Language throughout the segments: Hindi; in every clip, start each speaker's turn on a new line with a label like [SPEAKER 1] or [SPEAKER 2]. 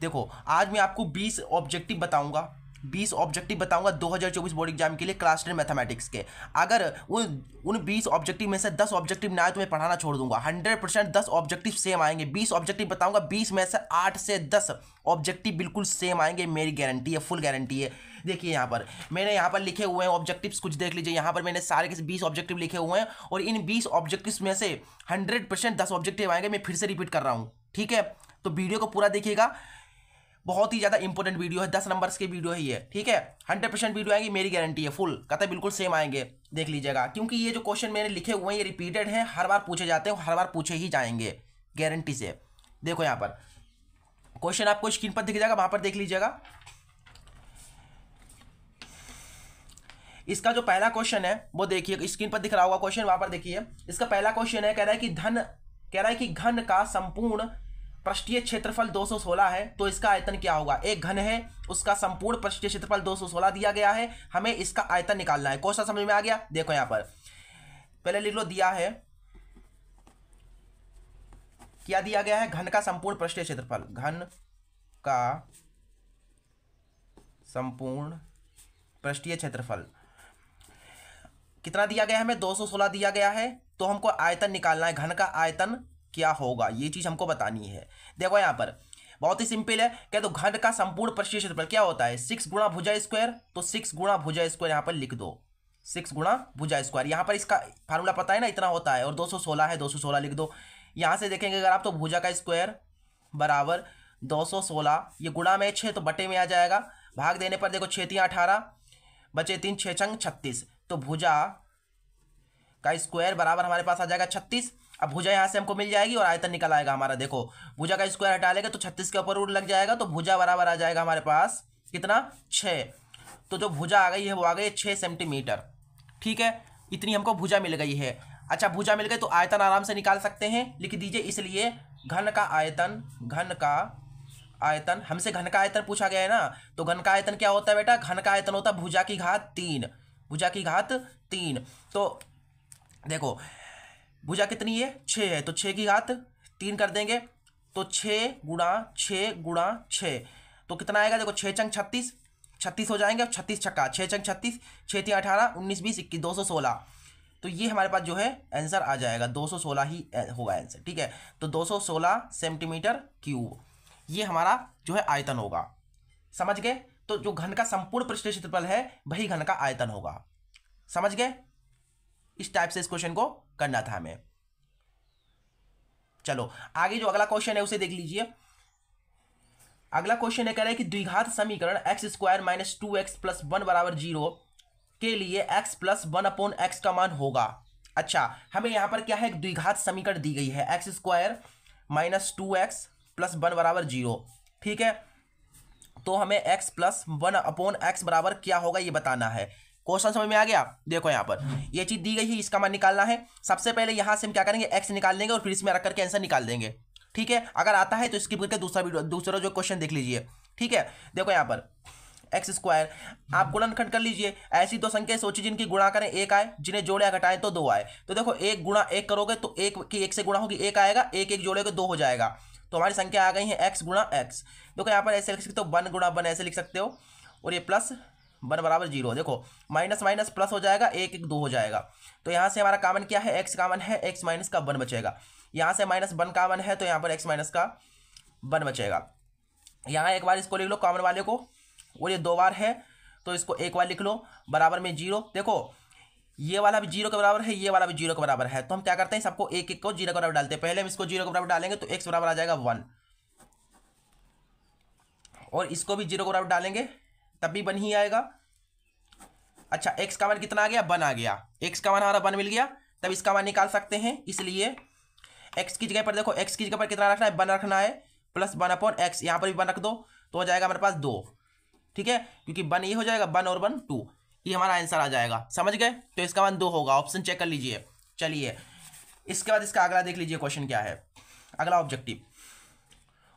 [SPEAKER 1] देखो आज मैं आपको 20 ऑब्जेक्टिव बताऊंगा 20 ऑब्जेक्टिव बताऊंगा 2024 बोर्ड एग्जाम के लिए क्लास टेन मैथमेटिक्स के अगर उन उन 20 ऑब्जेक्टिव में से 10 ऑब्जेक्टिव ना आए तो मैं पढ़ाना छोड़ दूंगा 100 परसेंट दस ऑब्जेक्टिव सेम आएंगे 20 ऑब्जेक्टिव बताऊंगा 20 में से 8 से 10 ऑब्जेक्टिव बिल्कुल सेम आएंगे मेरी गारंटी है फुल गारंटी है देखिए यहाँ पर मैंने यहाँ पर लिखे हुए हैं ऑब्जेक्टिव्स कुछ देख लीजिए यहाँ पर मैंने सारे के बीस ऑब्जेक्टिव लिखे हुए हैं और इन बीस ऑब्जेक्टिव में से हंड्रेड परसेंट दस ऑब्जेक्टिव आएंगे मैं फिर से रिपीट कर रहा हूँ ठीक है तो वीडियो को पूरा देखिएगा बहुत ही ज़्यादा इंपॉर्टेंट वीडियो है दस नंबर्स की वीडियो ही है ठीक है हंड्रेड परसेंट वीडियो आएगी मेरी गारंटी है फुल कत बिल्कुल सेम आएंगे देख लीजिएगा क्योंकि ये जो क्वेश्चन मैंने लिखे हुए हैं ये रिपीटेड हैं हर बार पूछे जाते हैं हर बार पूछे ही जाएंगे गारंटी से देखो यहाँ पर क्वेश्चन आपको स्क्रीन पर दिख जाएगा वहां पर देख लीजिएगा इसका जो पहला क्वेश्चन है वो देखिए स्क्रीन पर दिख रहा होगा क्वेश्चन वहां पर देखिए इसका पहला क्वेश्चन है कह रहा है कि धन कह रहा है कि घन का संपूर्ण पृष्ठीय क्षेत्रफल 216 है तो इसका आयतन क्या होगा एक घन है उसका संपूर्ण पृष्ठीय क्षेत्रफल 216 दिया गया है हमें इसका आयतन निकालना है क्वेश्चन समझ में आ गया देखो यहां पर पहले लिख लो दिया है क्या दिया गया है घन का संपूर्ण पृष्ठीय क्षेत्रफल घन का संपूर्ण पृष्ठीय क्षेत्रफल कितना दिया गया है हमें 216 दिया गया है तो हमको आयतन निकालना है घन का आयतन क्या होगा ये चीज़ हमको बतानी है देखो यहाँ पर बहुत ही सिंपल है कह दो तो घन का संपूर्ण पृष्ठीय क्षेत्रफल क्या होता है सिक्स गुणा भुजा स्क्वायर तो सिक्स गुणा भुजा स्क्वायर यहाँ पर लिख दो सिक्स गुणा भुजा स्क्वायर यहाँ पर इसका फार्मूला पता है ना इतना होता है और दो सोलह है दो सोलह लिख दो यहाँ से देखेंगे अगर आप तो भुजा का स्क्वायर बराबर दो सोलह ये गुणा में छः तो बटे में आ जाएगा भाग देने पर देखो छः तीन अठारह बचे तीन छः छंग छत्तीस तो भुजा का स्क्वायर बराबर हमारे पास आ जाएगा छत्तीस अब भुजा यहाँ से हमको मिल जाएगी और आयतन निकल आएगा हमारा देखो भुजा का स्क्वायर हटा लेगा तो छत्तीस के ऊपर रूट लग जाएगा तो भुजा बराबर आ जाएगा हमारे पास कितना छः तो जो भुजा आ गई है वो आ गई है छः सेंटीमीटर ठीक है इतनी हमको भुजा मिल गई है अच्छा भुजा मिल गई तो आयतन आराम से निकाल सकते हैं लिख दीजिए इसलिए घन का आयतन घन का आयतन हमसे घन का आयतन पूछा गया है ना तो घन का आयतन क्या होता है बेटा घन का आयतन होता है भुजा की घात तीन भुजा की घात तीन तो देखो भुजा कितनी है छः है तो छः की घात तीन कर देंगे तो छः गुणा छः गुणा छः तो कितना आएगा देखो छः चंग छत्तीस छत्तीस हो जाएंगे और छत्तीस छक्का छः चंग छत्तीस छः तीन अठारह उन्नीस बीस इक्कीस दो सौ सोलह तो ये हमारे पास जो है आंसर आ जाएगा दो सौ सोलह ही होगा आंसर ठीक है तो दो सौ सोलह सेंटीमीटर क्यूब ये हमारा जो है आयतन होगा समझ गए तो जो घन का संपूर्ण पृष्ठ क्षेत्रफल है वही घन का आयतन होगा समझ गए इस टाइप से इस क्वेश्चन को करना था हमें चलो आगे जो अगला क्वेश्चन है उसे देख लीजिए अगला क्वेश्चन है कह रहा है कि द्विघात समीकरण x square minus two x plus one बराबर जीरो के लिए x plus one upon x का मान होगा अच्छा हमें यहाँ पर क्या है द्विघात समीकरण दी गई है x square minus two x plus one बराबर जीरो ठीक है तो हमें x plus one upon x बराबर क्या होगा ये बताना है क्वेश्चन समझ में आ गया देखो यहाँ पर हम्म। ये चीज दी गई है इसका मान निकालना है सबसे पहले यहाँ से हम क्या करेंगे एक्स निकाल लेंगे और फिर इसमें रख करके आंसर निकाल देंगे ठीक है अगर आता है तो स्किप करके दूसरा दूसरा जो क्वेश्चन देख लीजिए ठीक है देखो यहाँ पर एक्स स्क्वायर आप हम्म। गुणनखंड कर लीजिए ऐसी दो संख्या सोचिए जिनकी गुणा करें एक आए जिन्हें जोड़े घटाएं तो दो आए तो देखो एक गुणा एक करोगे तो एक की एक से गुणा होगी एक आएगा एक एक जोड़ेगा दो हो जाएगा तो हमारी संख्या आ गई है एक्स गुणा एक्स देखो यहाँ पर ऐसे लिख सकते हो वन गुणा वन ऐसे लिख सकते हो और ये प्लस वन बराबर जीरो देखो माइनस माइनस प्लस हो जाएगा एक एक दो हो जाएगा तो यहाँ से हमारा कामन क्या है एक्स कामन है एक्स माइनस का वन बचेगा यहाँ से माइनस वन कामन है तो यहाँ पर एक्स माइनस का वन बचेगा यहाँ एक बार इसको लिख लो कामन वाले को और ये दो बार है तो इसको एक बार लिख लो बराबर में जीरो देखो ये वाला भी जीरो के बराबर है ये वाला भी जीरो के बराबर है तो हम क्या करते हैं सबको एक एक को जीरो के बराबर डालते हैं पहले हम इसको जीरो के बराबर डालेंगे तो एक्स बराबर आ जाएगा वन और इसको भी जीरो के बराबर डालेंगे तब भी वन ही आएगा अच्छा एक्स का वन कितना आ गया वन आ गया एक्स का वन हमारा वन मिल गया तब इसका वन निकाल सकते हैं इसलिए एक्स की जगह पर देखो एक्स की जगह पर कितना रखना है वन रखना है प्लस वन अपॉन एक्स यहाँ पर भी वन रख दो तो हो जाएगा हमारे पास दो ठीक है क्योंकि वन ये हो जाएगा वन और वन टू ये हमारा आंसर आ जाएगा समझ गए तो इसका वन दो होगा ऑप्शन चेक कर लीजिए चलिए इसके बाद इसका अगला देख लीजिए क्वेश्चन क्या है अगला ऑब्जेक्टिव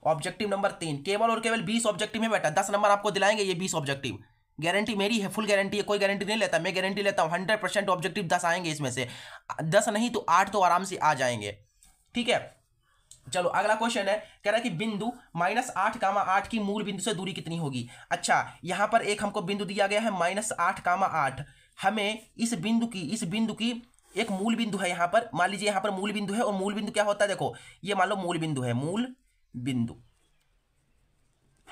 [SPEAKER 1] ऑब्जेक्टिव नंबर तीन केवल और केवल बीस ऑब्जेक्टिव में बैठा दस नंबर आपको दिलाएंगे ये बीस ऑब्जेक्टिव गारंटी मेरी है फुल गारंटी है कोई गारंटी नहीं लेता मैं गारंटी लेता हूँ हंड्रेड परसेंट ऑब्जेक्टिव दस आएंगे इसमें से दस नहीं तो आठ तो आराम से आ जाएंगे ठीक है चलो अगला क्वेश्चन है कह रहा है कि बिंदु माइनस आठ कामा आठ की मूल बिंदु से दूरी कितनी होगी अच्छा यहाँ पर एक हमको बिंदु दिया गया है माइनस आठ कामा आठ हमें इस बिंदु की इस बिंदु की एक मूल बिंदु है यहाँ पर मान लीजिए यहाँ पर मूल बिंदु है और मूल बिंदु क्या होता है देखो ये मान लो मूल बिंदु है मूल बिंदु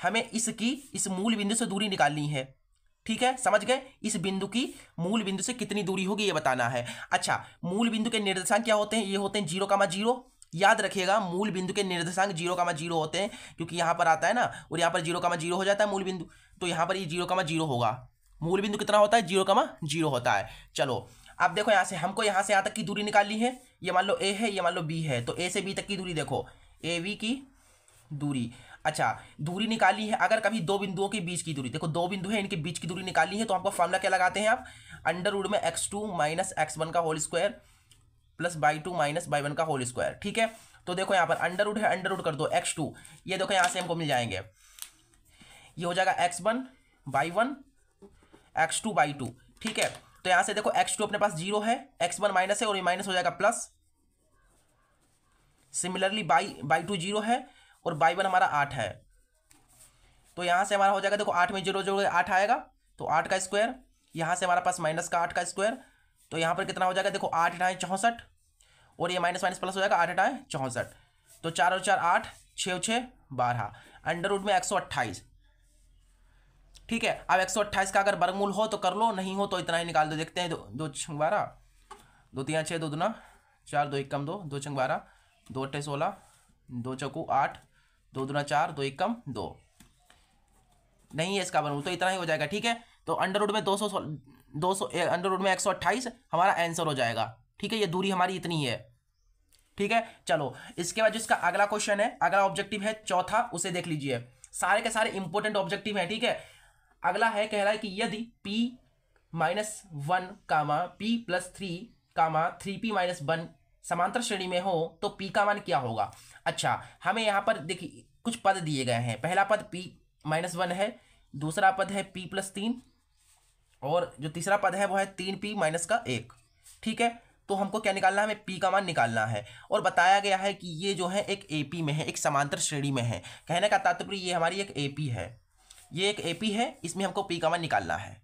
[SPEAKER 1] हमें इसकी इस मूल बिंदु से दूरी निकालनी है ठीक है समझ गए इस बिंदु की मूल बिंदु से कितनी दूरी होगी ये बताना है अच्छा मूल बिंदु के निर्देशांक क्या होते हैं ये होते हैं जीरो कामा जीरो याद रखिएगा मूल बिंदु के निर्देशांक जीरो कामा जीरो होते हैं क्योंकि यहां पर आता है ना और यहां पर जीरो कामा जीरो हो जाता है मूल बिंदु तो यहां पर ये जीरो कामा जीरो होगा मूल बिंदु कितना होता है जीरो कामा जीरो होता है चलो अब देखो यहां से हमको यहां से यहाँ तक की दूरी निकालनी है ये मान लो ए है ये मान लो बी है तो ए से बी तक की दूरी देखो ए बी की दूरी अच्छा दूरी निकाली है अगर कभी दो बिंदुओं के बीच की दूरी देखो दो बिंदु है इनके बीच की दूरी निकाली है तो आपको फॉर्मला क्या लगाते हैं आप अंडर उड में x two minus x one का whole square plus y two minus y one का होल स्क्वायर ठीक है तो देखो यहाँ पर अंडर उड है अंडर उड कर दो एक्स टू ये देखो यहाँ से हमको मिल जाएंगे ये हो जाएगा x one y one x two y two ठीक है तो यहाँ से देखो एक्स टू अपने पास जीरो है एक्स वन माइनस है और ये माइनस हो जाएगा plus similarly y y two zero है और बाई वन हमारा आठ है तो यहाँ से हमारा हो जाएगा देखो आठ में जीरो जीरो आठ आएगा तो आठ का स्क्वायर यहाँ से हमारा पास माइनस का आठ का स्क्वायर तो यहाँ पर कितना हो जाएगा देखो आठ हटाएँ चौंसठ और ये माइनस माइनस प्लस हो जाएगा आठ हटाएँ चौंसठ तो चार और चार आठ छः और छः बारह अंडर रूट में एक सौ अट्ठाईस ठीक है अब एक सौ अट्ठाईस का अगर बरमूल हो तो कर लो नहीं हो तो इतना ही निकाल दो देखते हैं दो दो बारह दो तीन छः दो दुना चार दो एक कम दो दो चंग बारह दो अट्ठे सोलह दो चौकू आठ दो दुना चार दो एक कम दो नहीं है इसका बनू तो इतना ही हो जाएगा ठीक है तो अंडर रूट में दो सौ दो सौ अंडर रूट में एक सौ अट्ठाईस हमारा आंसर हो जाएगा ठीक है ये दूरी हमारी इतनी है ठीक है चलो इसके बाद जिसका अगला क्वेश्चन है अगला ऑब्जेक्टिव है चौथा उसे देख लीजिए सारे के सारे इंपॉर्टेंट ऑब्जेक्टिव है ठीक है अगला है कह रहा है कि यदि p minus one comma p plus three comma three p minus one समांतर श्रेणी में हो तो पी का मान क्या होगा अच्छा हमें यहाँ पर देखिए कुछ पद दिए गए हैं पहला पद पी माइनस वन है दूसरा पद है पी प्लस तीन और जो तीसरा पद है वो है तीन पी माइनस का एक ठीक है तो हमको क्या निकालना है हमें पी का मान निकालना है और बताया गया है कि ये जो है एक पी में है एक समांतर श्रेणी में है कहने का तात्पर्य ये हमारी एक पी है ये एक पी है इसमें हमको पी का मान निकालना है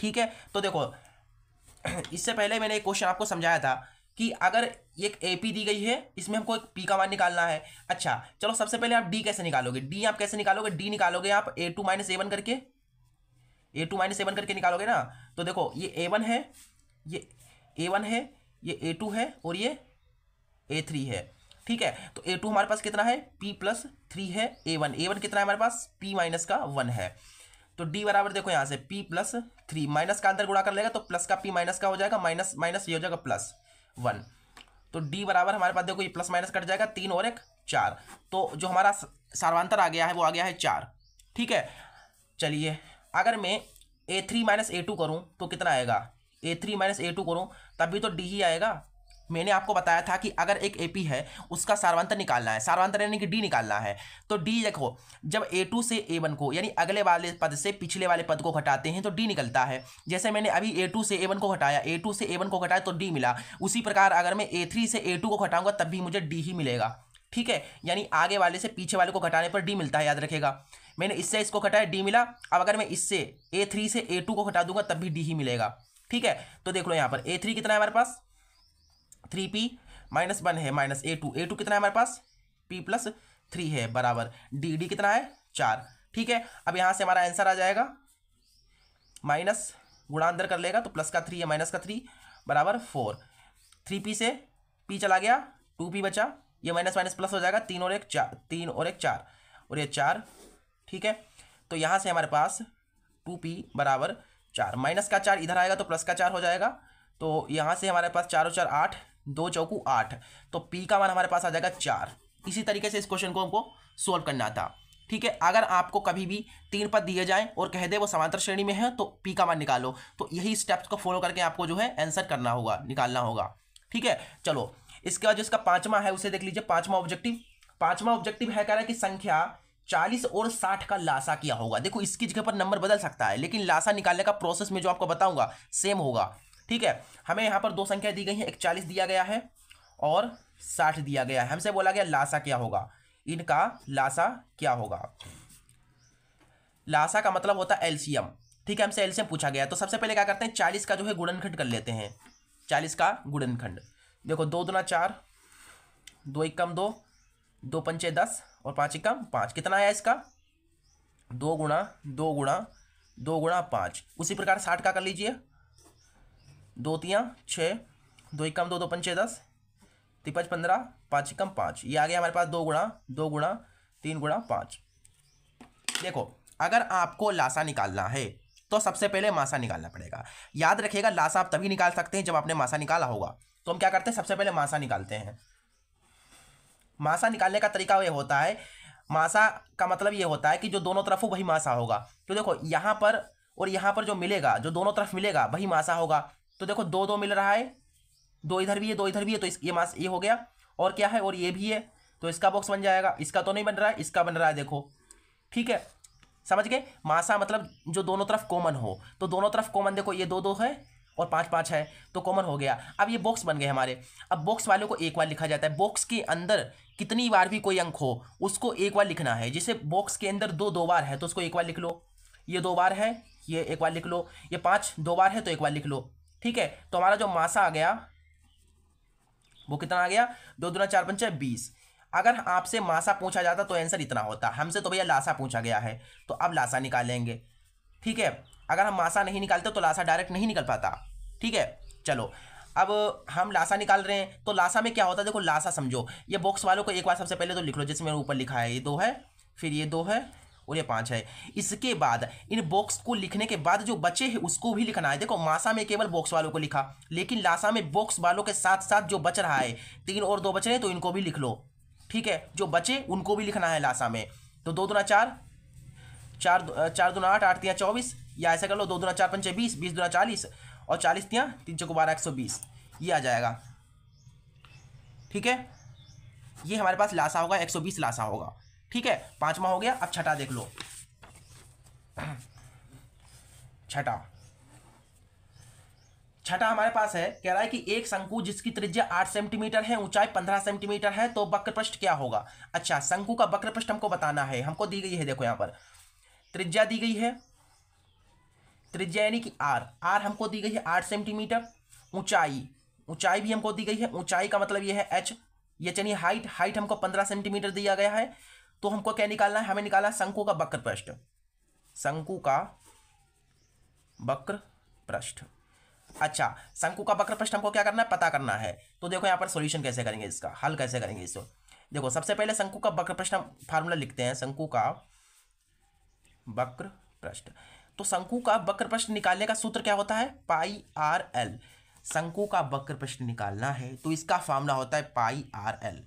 [SPEAKER 1] ठीक है तो देखो इससे पहले मैंने एक क्वेश्चन आपको समझाया था कि अगर एक ए पी दी गई है इसमें हमको एक पी का मान निकालना है अच्छा चलो सबसे पहले आप डी कैसे निकालोगे डी आप कैसे निकालोगे डी निकालोगे आप a two minus a one करके a two minus a one करके निकालोगे ना तो देखो ये ए वन है ये ए वन है ये ए टू है और ये ए थ्री है ठीक है तो ए टू हमारे पास कितना है पी प्लस थ्री है ए वन ए वन कितना है हमारे पास पी माइनस का वन है तो डी बराबर देखो यहाँ से पी प्लस थ्री माइनस का अंदर गुणा कर लेगा तो प्लस का पी माइनस का हो जाएगा माइनस माइनस ये हो जाएगा प्लस वन तो डी बराबर हमारे पास देखो ये प्लस माइनस कट जाएगा तीन और एक चार तो जो हमारा सर्वांतर आ गया है वो आ गया है चार ठीक है चलिए अगर मैं a three minus a two करूँ तो कितना आएगा a three minus a two करूँ तब भी तो डी ही आएगा मैंने आपको बताया था कि अगर एक ए है उसका सारवांतर निकालना है सार्वांतर यानी कि डी निकालना है तो डी देखो जब ए टू से ए वन को यानी अगले वाले पद से पिछले वाले पद को घटाते हैं तो डी निकलता है जैसे मैंने अभी ए टू से ए वन को घटाया ए टू से ए वन को घटाया तो डी मिला उसी प्रकार अगर मैं ए थ्री से ए टू को घटाऊंगा तब भी मुझे डी ही मिलेगा ठीक है यानी आगे वाले से पीछे वाले को घटाने पर डी मिलता है याद रखेगा मैंने इससे इसको घटाया डी मिला अब अगर मैं इससे ए थ्री से ए टू को घटा दूंगा तब भी डी ही मिलेगा ठीक है तो देख लो यहाँ पर ए थ्री कितना है हमारे पास थ्री पी माइनस वन है minus a two a two कितना है हमारे पास पी प्लस थ्री है बराबर डी डी कितना है चार ठीक है अब यहाँ से हमारा आंसर आ जाएगा माइनस अंदर कर लेगा तो प्लस का थ्री है माइनस का थ्री बराबर फोर थ्री पी से पी चला गया टू पी बचा ये माइनस माइनस प्लस हो जाएगा तीन और एक चार तीन और एक चार और ये चार ठीक है तो यहाँ से हमारे पास टू पी बराबर चार माइनस का चार इधर आएगा तो प्लस का चार हो जाएगा तो यहाँ से हमारे पास चार और चार आठ दो चौकू आठ तो पी का मान हमारे पास आ जाएगा चार इसी तरीके से इस क्वेश्चन को हमको सोल्व करना था ठीक है अगर आपको कभी भी तीन पद दिए जाएं और कह दे वो समांतर श्रेणी में है तो पी का मान निकालो तो यही स्टेप्स को फॉलो करके आपको जो है आंसर करना होगा निकालना होगा ठीक है चलो इसके बाद जो इसका पांचवा है उसे देख लीजिए पांचवा ऑब्जेक्टिव पांचवा ऑब्जेक्टिव है कह रहा है कि संख्या चालीस और साठ का लाशा किया होगा देखो इसकी जगह पर नंबर बदल सकता है लेकिन लाशा निकालने का प्रोसेस में जो आपको बताऊंगा सेम होगा ठीक है हमें यहाँ पर दो संख्या दी गई है एक चालीस दिया गया है और साठ दिया गया है हमसे बोला गया लासा क्या होगा इनका लासा क्या होगा लासा का मतलब होता है एल्शियम ठीक है हमसे एल्शियम पूछा गया तो सबसे पहले क्या करते हैं चालीस का जो है गुणनखंड कर लेते हैं चालीस का गुणनखंड देखो दो दुना चार दो इक्कम दो दो पंचे दस और पाँच इक्कम पाँच कितना आया इसका दो गुणा दो गुणा दो गुणा पाँच उसी प्रकार साठ का कर लीजिए दो तियाँ छः दो एक कम दो दो पंचे दस तिपच पंद्रह पाँच एक कम पाँच ये आ गया हमारे पास दो गुणा दो गुणा तीन गुणा पाँच देखो अगर आपको लासा निकालना है तो सबसे पहले मासा निकालना पड़ेगा याद रखिएगा लासा आप तभी निकाल सकते हैं जब आपने मासा निकाला होगा तो हम क्या करते हैं सबसे पहले मासा निकालते हैं मासा निकालने का तरीका ये होता है मासा का मतलब ये होता है कि जो दोनों तरफ हो वही मासा होगा तो देखो यहाँ पर और यहाँ पर जो मिलेगा जो दोनों तरफ मिलेगा वही मासा होगा तो देखो दो दो मिल रहा है दो इधर भी है दो इधर भी है तो ये मास ये हो गया और क्या है और ये भी है तो इसका बॉक्स बन जाएगा इसका तो नहीं बन रहा है इसका बन रहा है देखो ठीक है समझ गए मासा मतलब जो दोनों तरफ कॉमन हो तो दोनों तरफ कॉमन देखो ये दो दो है और पाँच पाँच है तो कॉमन हो गया अब ये बॉक्स बन गए हमारे अब बॉक्स वालों को एक बार लिखा जाता है बॉक्स के अंदर कितनी बार भी कोई अंक हो उसको एक बार लिखना है जैसे बॉक्स के अंदर दो दो बार है तो उसको एक बार लिख लो ये दो बार है ये एक बार लिख लो ये पाँच दो बार है तो एक बार लिख लो ठीक है तो हमारा जो मासा आ गया वो कितना आ गया दो दुना चार पंचा बीस अगर आपसे मासा पूछा जाता तो आंसर इतना होता हमसे तो भैया लासा पूछा गया है तो अब लासा निकालेंगे ठीक है अगर हम मासा नहीं निकालते तो लासा डायरेक्ट नहीं निकल पाता ठीक है चलो अब हम लासा निकाल रहे हैं तो लासा में क्या होता है देखो लासा समझो ये बॉक्स वालों को एक बार सबसे पहले तो लिख लो जैसे मेरे ऊपर लिखा है ये दो है फिर ये दो है और ये पाँच है इसके बाद इन बॉक्स को लिखने के बाद जो बचे हैं उसको भी लिखना है देखो मासा में केवल बॉक्स वालों को लिखा लेकिन लासा में बॉक्स वालों के साथ साथ जो बच रहा है तीन और दो बच रहे हैं तो इनको भी लिख लो ठीक है जो बचे उनको भी लिखना है लासा में तो दो दुना चार चार चार दुना आठ आठ तिया चौबीस या ऐसा कर लो दो दुना चार पंचे बीस बीस दुना चालीस और चालीस तिया तीन चौको बारह एक सौ बीस ये आ जाएगा ठीक है ये हमारे पास लासा होगा एक सौ बीस लासा होगा ठीक है पांचवा हो गया अब छठा देख लो छठा छठा हमारे पास है कह रहा है कि एक शंकु जिसकी त्रिज्या आठ सेंटीमीटर है ऊंचाई पंद्रह सेंटीमीटर है तो वक्रपृष्ठ क्या होगा अच्छा शंकु का वक्रपृष्ठ हमको बताना है हमको दी गई है देखो यहां पर त्रिज्या दी गई है त्रिज्या यानी कि आर आर हमको दी गई है आठ सेंटीमीटर ऊंचाई ऊंचाई भी हमको दी गई है ऊंचाई का मतलब यह है एच ये चलिए हाइट हाइट हमको पंद्रह सेंटीमीटर दिया गया है तो हमको क्या निकालना है हमें निकालना है शंकु का वक्र पृष्ठ शंकु का वक्र पृष्ठ अच्छा शंकु का वक्र पृष्ठ हमको क्या करना है पता करना है तो देखो यहाँ पर सोल्यूशन कैसे करेंगे इसका हल कैसे करेंगे इसको देखो सबसे पहले शंकु का वक्र पृष्ठ हम फार्मूला लिखते हैं शंकु का वक्र पृष्ठ तो शंकु का वक्र पृष्ठ निकालने का सूत्र क्या होता है पाई आर एल शंकु का वक्र पृष्ठ निकालना है तो इसका फार्मूला होता है पाई आर एल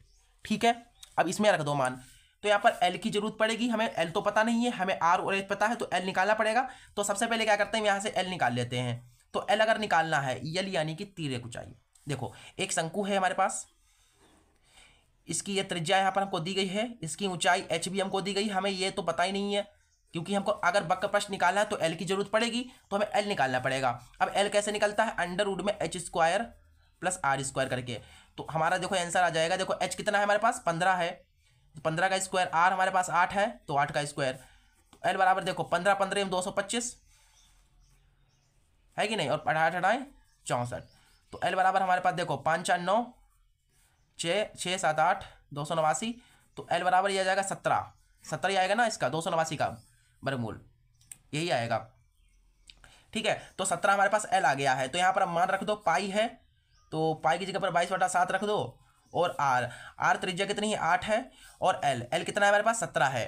[SPEAKER 1] ठीक है अब इसमें रख दो मान तो यहाँ पर एल की जरूरत पड़ेगी हमें एल तो पता नहीं है हमें आर और एच पता है तो एल निकालना पड़ेगा तो सबसे पहले क्या करते हैं यहाँ से एल निकाल लेते हैं तो एल अगर निकालना है यल यानी कि तीरे एक ऊंचाई देखो एक शंकु है हमारे पास इसकी ये त्रिज्या यहाँ पर हमको दी गई है इसकी ऊंचाई एच भी हमको दी गई हमें ये तो पता ही नहीं है क्योंकि हमको अगर बक का प्रश्न निकालना है तो एल की जरूरत पड़ेगी तो हमें एल निकालना पड़ेगा अब एल कैसे निकलता है अंडर वुड में h square plus r square करके तो हमारा देखो आंसर आ जाएगा देखो एच कितना है हमारे पास पंद्रह है पंद्रह का स्क्वायर आर हमारे पास आठ है तो आठ का स्क्वायर एल बराबर देखो पंद्रह पंद्रह दो सौ पच्चीस है कि नहीं और आठ अठाए चौंसठ तो एल बराबर हमारे पास देखो पाँच चार नौ छः छः सात आठ दो सौ नवासी तो एल बराबर यह आ जाएगा सत्रह सत्रह ही आएगा ना इसका दो सौ नवासी का बरमूल यही आएगा ठीक है तो सत्रह हमारे पास एल आ गया है तो यहाँ पर हम मान रख दो पाई है तो पाई की जगह पर बाईस बटा सात रख दो और आर आर त्रिज्या कितनी है आठ है और एल एल कितना है हमारे पास सत्रह है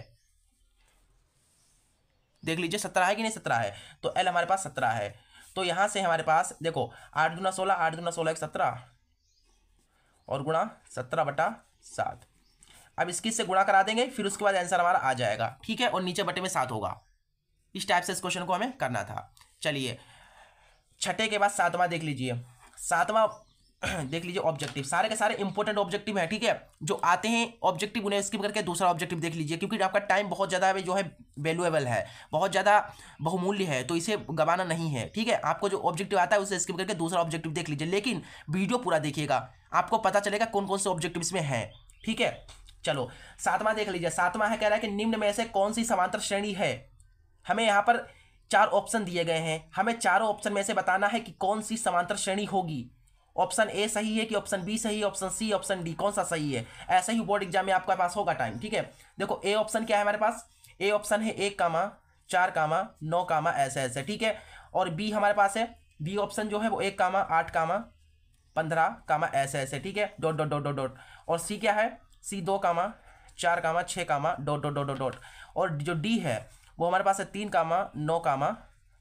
[SPEAKER 1] देख लीजिए सत्रह है कि नहीं सत्रह है तो एल हमारे पास सत्रह है तो यहां से हमारे पास देखो आठ दुना सोलह आठ दुना सोलह एक सत्रह और गुणा सत्रह बटा सात अब इसकी से गुणा करा देंगे फिर उसके बाद आंसर हमारा आ जाएगा ठीक है और नीचे बटे में सात होगा इस टाइप से इस क्वेश्चन को हमें करना था चलिए छठे के बाद सातवां देख लीजिए सातवां देख लीजिए ऑब्जेक्टिव सारे के सारे इंपॉर्टेंट ऑब्जेक्टिव हैं ठीक है जो आते हैं ऑब्जेक्टिव उन्हें स्किप करके दूसरा ऑब्जेक्टिव देख लीजिए क्योंकि आपका टाइम बहुत ज़्यादा जो है वैल्यूएबल है बहुत ज़्यादा बहुमूल्य है तो इसे गंवाना नहीं है ठीक है आपको जो ऑब्जेक्टिव आता है उसे स्किप करके दूसरा ऑब्जेक्टिव देख लीजिए लेकिन वीडियो पूरा देखिएगा आपको पता चलेगा कौन कौन से ऑब्जेक्टिव इसमें हैं ठीक है चलो सातवां देख लीजिए सातवां है कह रहा है कि निम्न में से कौन सी समांतर श्रेणी है हमें यहाँ पर चार ऑप्शन दिए गए हैं हमें चारों ऑप्शन में से बताना है कि कौन सी समांतर श्रेणी होगी ऑप्शन ए सही है कि ऑप्शन बी सही है ऑप्शन सी ऑप्शन डी कौन सा सही है ऐसा ही बोर्ड एग्जाम में आपके पास होगा टाइम ठीक है देखो ए ऑप्शन क्या है हमारे पास ए ऑप्शन है एक कामा चार कामा नौ कामा ऐसे ऐसे ठीक है और बी हमारे पास है बी ऑप्शन जो है वो एक कामा आठ कामा पंद्रह कामा ऐसे ऐसे ठीक है dot dot dot dot dot और सी क्या है सी दो कामा चार कामा छः comma dot dot dot dot और जो डी है वो हमारे पास है तीन कामा नौ कामा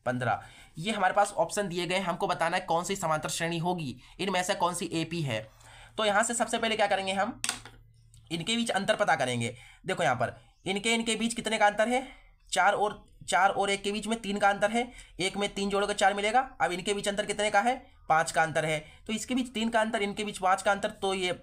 [SPEAKER 1] पंद्रह ये हमारे पास ऑप्शन दिए गए हमको बताना है कौन सी समांतर श्रेणी होगी इनमें से कौन सी पी है तो यहाँ से सबसे पहले क्या करेंगे हम इनके बीच अंतर पता करेंगे देखो यहाँ पर इनके इनके बीच कितने का अंतर है चार और चार और एक के बीच में तीन का अंतर है एक में तीन जोड़ोगे चार मिलेगा अब इनके बीच अंतर कितने का है पाँच का अंतर है तो इसके बीच तीन का अंतर इनके बीच पाँच का अंतर तो ये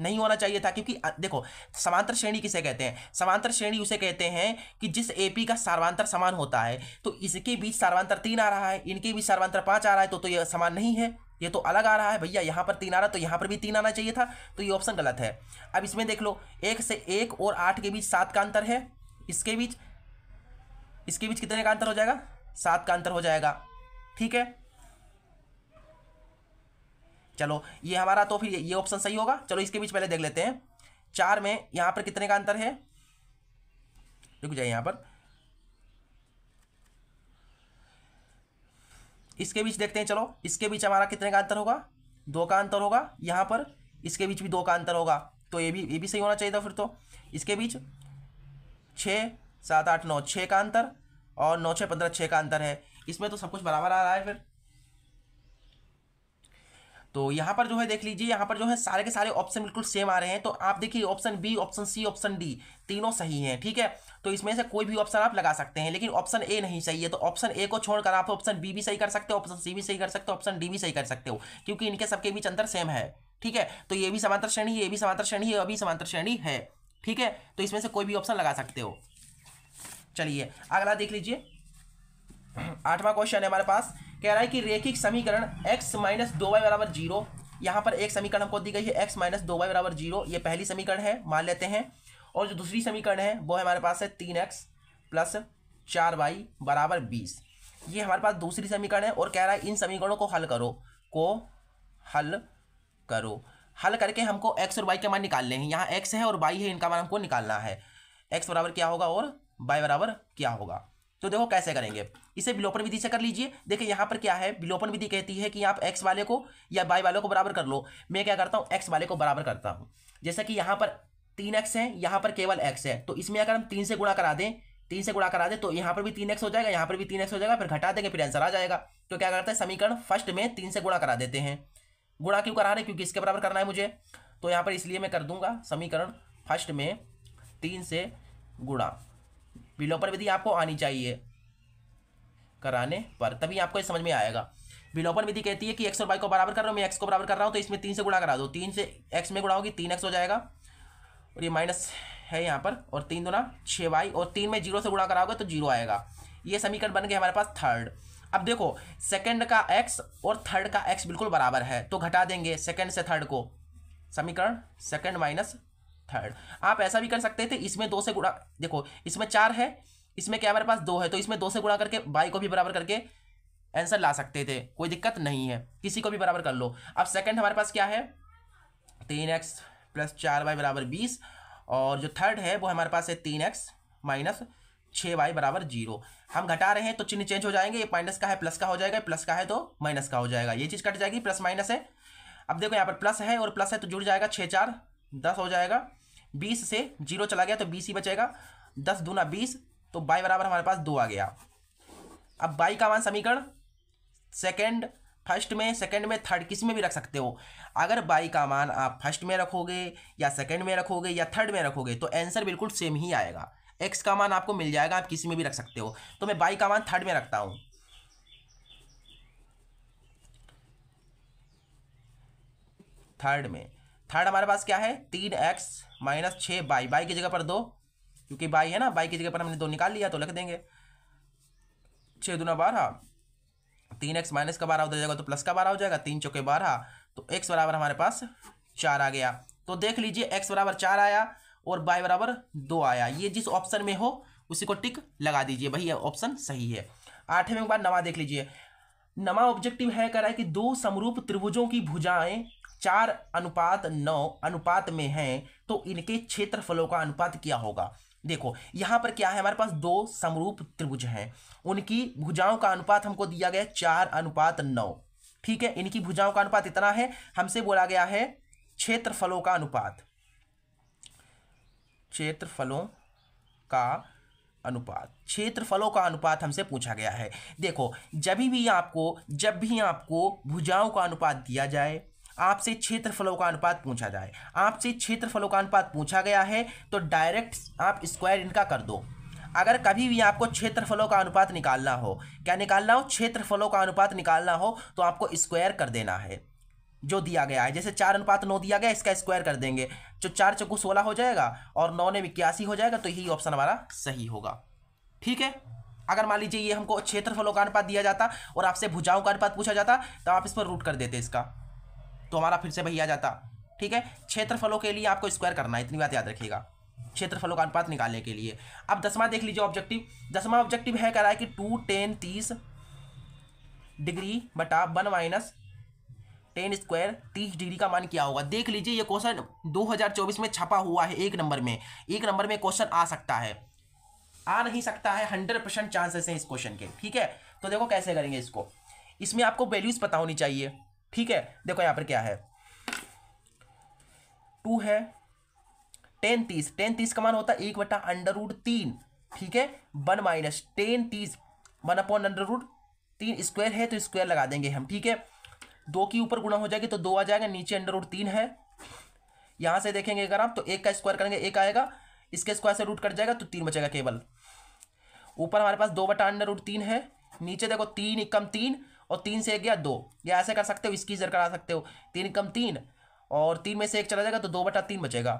[SPEAKER 1] नहीं होना चाहिए था क्योंकि देखो समांतर श्रेणी किसे कहते हैं समांतर श्रेणी उसे कहते हैं कि जिस एपी का सर्वांतर समान होता है तो इसके बीच सर्वांतर तीन आ रहा है इनके बीच सर्वांतर पाँच आ रहा है तो, तो ये समान नहीं है ये तो अलग आ रहा है भैया यहाँ पर तीन आ रहा है तो यहाँ पर भी तीन आना चाहिए था तो ये ऑप्शन गलत है अब इसमें देख लो एक से एक और आठ के बीच सात का अंतर है इसके बीच इसके बीच कितने का अंतर हो जाएगा सात का अंतर हो जाएगा ठीक है चलो ये हमारा तो फिर ये ऑप्शन सही होगा चलो इसके बीच पहले देख लेते हैं चार में यहां पर कितने का अंतर है रुक जाए यहां पर इसके बीच देखते हैं चलो इसके बीच हमारा कितने का अंतर होगा दो का अंतर होगा यहां पर इसके बीच भी दो का अंतर होगा तो ये भी ये भी सही होना चाहिए था फिर तो इसके बीच छः सात आठ नौ छः का अंतर और नौ छः पंद्रह छः का अंतर है इसमें तो सब कुछ बराबर आ रहा है फिर तो यहाँ पर जो है देख लीजिए यहाँ पर जो है सारे के सारे ऑप्शन बिल्कुल सेम आ रहे हैं तो आप देखिए option B option C option D तीनों सही हैं ठीक है तो इसमें से कोई भी ऑप्शन आप लगा सकते हैं लेकिन ऑप्शन ए नहीं सही है तो ऑप्शन ए को छोड़कर आप ऑप्शन बी भी सही कर सकते हो ऑप्शन सी भी सही कर सकते हो ऑप्शन डी भी सही कर सकते हो क्योंकि इनके सबके बीच अंतर सेम है ठीक है तो ये भी समांतर श्रेणी ये भी समांतर श्रेणी ये अभी समांतर श्रेणी है ठीक है तो इसमें से कोई भी ऑप्शन लगा सकते हो चलिए अगला देख लीजिए आठवां क्वेश्चन है हमारे पास कह रहा है कि रेखिक समीकरण एक्स माइनस दो वाई बराबर जीरो यहाँ पर एक समीकरण हमको दी गई है एक्स माइनस दो वाई बराबर जीरो ये पहली समीकरण है मान लेते हैं और जो दूसरी समीकरण है वो हमारे पास है तीन एक्स प्लस चार वाई बराबर बीस ये हमारे पास दूसरी समीकरण है और कह रहा है इन समीकरणों को हल करो को हल करो हल करके हमको एक्स और वाई के मान निकालने हैं यहाँ एक्स है और वाई है इनका मान हमको निकालना है एक्स बराबर क्या होगा और बाय बराबर क्या होगा तो देखो कैसे करेंगे इसे विलोपन विधि से कर लीजिए देखिए यहाँ पर क्या है विलोपन विधि कहती है कि आप एक्स वाले को या बाई वाले को बराबर कर लो मैं क्या करता हूँ एक्स वाले को बराबर करता हूँ जैसा कि यहाँ पर तीन एक्स है यहाँ पर केवल एक्स है तो इसमें अगर हम तीन से गुणा करा दें तीन से गुणा करा दें तो यहाँ पर भी तीन एक्स हो जाएगा यहाँ पर भी तीन एक्स हो जाएगा फिर घटा देंगे फिर आंसर आ जाएगा तो क्या करते हैं समीकरण फर्स्ट में तीन से गुणा करा देते हैं गुणा क्यों करा रहे क्योंकि इसके बराबर करना है मुझे तो यहाँ पर इसलिए मैं कर दूंगा समीकरण फर्स्ट में तीन से गुणा विलोपन विधि आपको आनी चाहिए कराने पर तभी आपको ये समझ में आएगा विलोपन विधि कहती है कि एक्स और वाई को बराबर कर रहा हूँ मैं एक्स को बराबर कर रहा हूँ तो इसमें तीन से गुणा करा दो तीन से एक्स में गुणा होगी तीन एक्स हो जाएगा और ये माइनस है यहाँ पर और तीन दोना छः वाई और तीन में जीरो से गुणा कराओगे तो जीरो आएगा ये समीकरण बन गया हमारे पास थर्ड अब देखो सेकेंड का एक्स और थर्ड का एक्स बिल्कुल बराबर है तो घटा देंगे सेकेंड से थर्ड को समीकरण सेकंड माइनस थर्ड आप ऐसा भी कर सकते थे इसमें दो से गुणा देखो इसमें चार है इसमें क्या हमारे पास दो है तो इसमें दो से गुणा करके बाई को भी बराबर करके आंसर ला सकते थे कोई दिक्कत नहीं है किसी को भी बराबर कर लो अब सेकंड हमारे पास क्या है तीन एक्स प्लस चार वाई बराबर बीस और जो थर्ड है वो हमारे पास है तीन एक्स माइनस छः वाई बराबर जीरो हम घटा रहे हैं तो चिन्ह चेंज हो जाएंगे ये माइनस का है प्लस का हो जाएगा प्लस का है तो माइनस का हो जाएगा ये चीज़ कट जाएगी प्लस माइनस है अब देखो यहाँ पर प्लस है और प्लस है तो जुड़ जाएगा छः चार दस हो जाएगा बीस से जीरो चला गया तो बीस ही बचेगा दस दूना बीस तो बाई बराबर हमारे पास दो आ गया अब बाई का मान समीकरण सेकेंड फर्स्ट में सेकेंड में थर्ड किसी में भी रख सकते हो अगर बाई का मान आप फर्स्ट में रखोगे या सेकेंड में रखोगे या थर्ड में रखोगे तो आंसर बिल्कुल सेम ही आएगा एक्स का मान आपको मिल जाएगा आप किसी में भी रख सकते हो तो मैं बाई का मान थर्ड में रखता हूँ थर्ड में थर्ड हमारे पास क्या है तीन एक्स माइनस छः बाई बाई की जगह पर दो क्योंकि बाई है ना बाई की जगह पर हमने दो निकाल लिया तो लिख देंगे छः दोनों बारह तीन एक्स माइनस का बारह उधर जाएगा तो प्लस का बारह हो जाएगा तीन चौके बारह तो एक्स बराबर हमारे पास चार आ गया तो देख लीजिए एक्स बराबर चार आया और बाई बराबर दो आया ये जिस ऑप्शन में हो उसी को टिक लगा दीजिए भाई ये ऑप्शन सही है आठवें बार नवा देख लीजिए नवा ऑब्जेक्टिव है कह रहा है कि दो समरूप त्रिभुजों की भुजाएं चार अनुपात नौ अनुपात में हैं तो इनके क्षेत्रफलों का अनुपात क्या होगा देखो यहाँ पर क्या है हमारे पास दो समरूप त्रिभुज हैं उनकी भुजाओं का अनुपात हमको दिया गया चार अनुपात नौ ठीक है इनकी भुजाओं का अनुपात इतना है हमसे बोला गया है क्षेत्रफलों का अनुपात क्षेत्रफलों का अनुपात क्षेत्रफलों का अनुपात हमसे पूछा गया है देखो जब भी आपको जब भी आपको भुजाओं का अनुपात दिया जाए आपसे क्षेत्रफलों का अनुपात पूछा जाए आपसे क्षेत्रफलों का अनुपात पूछा गया है तो डायरेक्ट आप स्क्वायर इनका कर दो अगर कभी भी आपको क्षेत्रफलों का अनुपात निकालना हो क्या निकालना हो क्षेत्रफलों का अनुपात निकालना हो तो आपको स्क्वायर कर देना है जो दिया गया है जैसे चार अनुपात नौ दिया गया इसका स्क्वायर कर देंगे जो चार चौकू सोलह हो जाएगा और नौ ने इक्यासी हो जाएगा तो यही ऑप्शन हमारा सही होगा ठीक है अगर मान लीजिए ये हमको क्षेत्रफलों का अनुपात दिया जाता और आपसे भुजाओं का अनुपात पूछा जाता तो आप इस पर रूट कर देते इसका तो हमारा फिर से वही आ जाता ठीक है क्षेत्रफलों के लिए आपको स्क्वायर करना है इतनी बात याद रखिएगा क्षेत्रफलों का अनुपात निकालने के लिए अब दसवां देख लीजिए ऑब्जेक्टिव दसवां ऑब्जेक्टिव है कह रहा है कि टू टेन तीस डिग्री बटा वन माइनस टेन स्क्वायर तीस डिग्री का मान क्या होगा देख लीजिए ये क्वेश्चन 2024 में छपा हुआ है एक नंबर में एक नंबर में क्वेश्चन आ सकता है आ नहीं सकता है हंड्रेड परसेंट चांसेस हैं इस क्वेश्चन के ठीक है तो देखो कैसे करेंगे इसको इसमें आपको वैल्यूज पता होनी चाहिए ठीक है देखो यहाँ पर क्या है टू है टेन तीस टेन तीस का मान होता है एक बटा अंडर रूट तीन ठीक है वन माइनस टेन तीस वन अपॉन अंडर रूट तीन स्क्वायर है तो स्क्वायर लगा देंगे हम ठीक है दो की ऊपर गुणा हो जाएगी तो दो आ जाएगा नीचे अंडर रूट तीन है यहां से देखेंगे अगर आप तो एक का स्क्वायर करेंगे एक आएगा इसके स्क्वायर से रूट कट जाएगा तो तीन बचेगा केवल ऊपर हमारे पास दो बटा अंडर रूट तीन है नीचे देखो तीन एक कम तीन और तीन से एक गया दो या ऐसे कर सकते हो इसकी जर करा सकते हो तीन कम तीन और तीन में से एक चला जाएगा तो दो बटा तीन बचेगा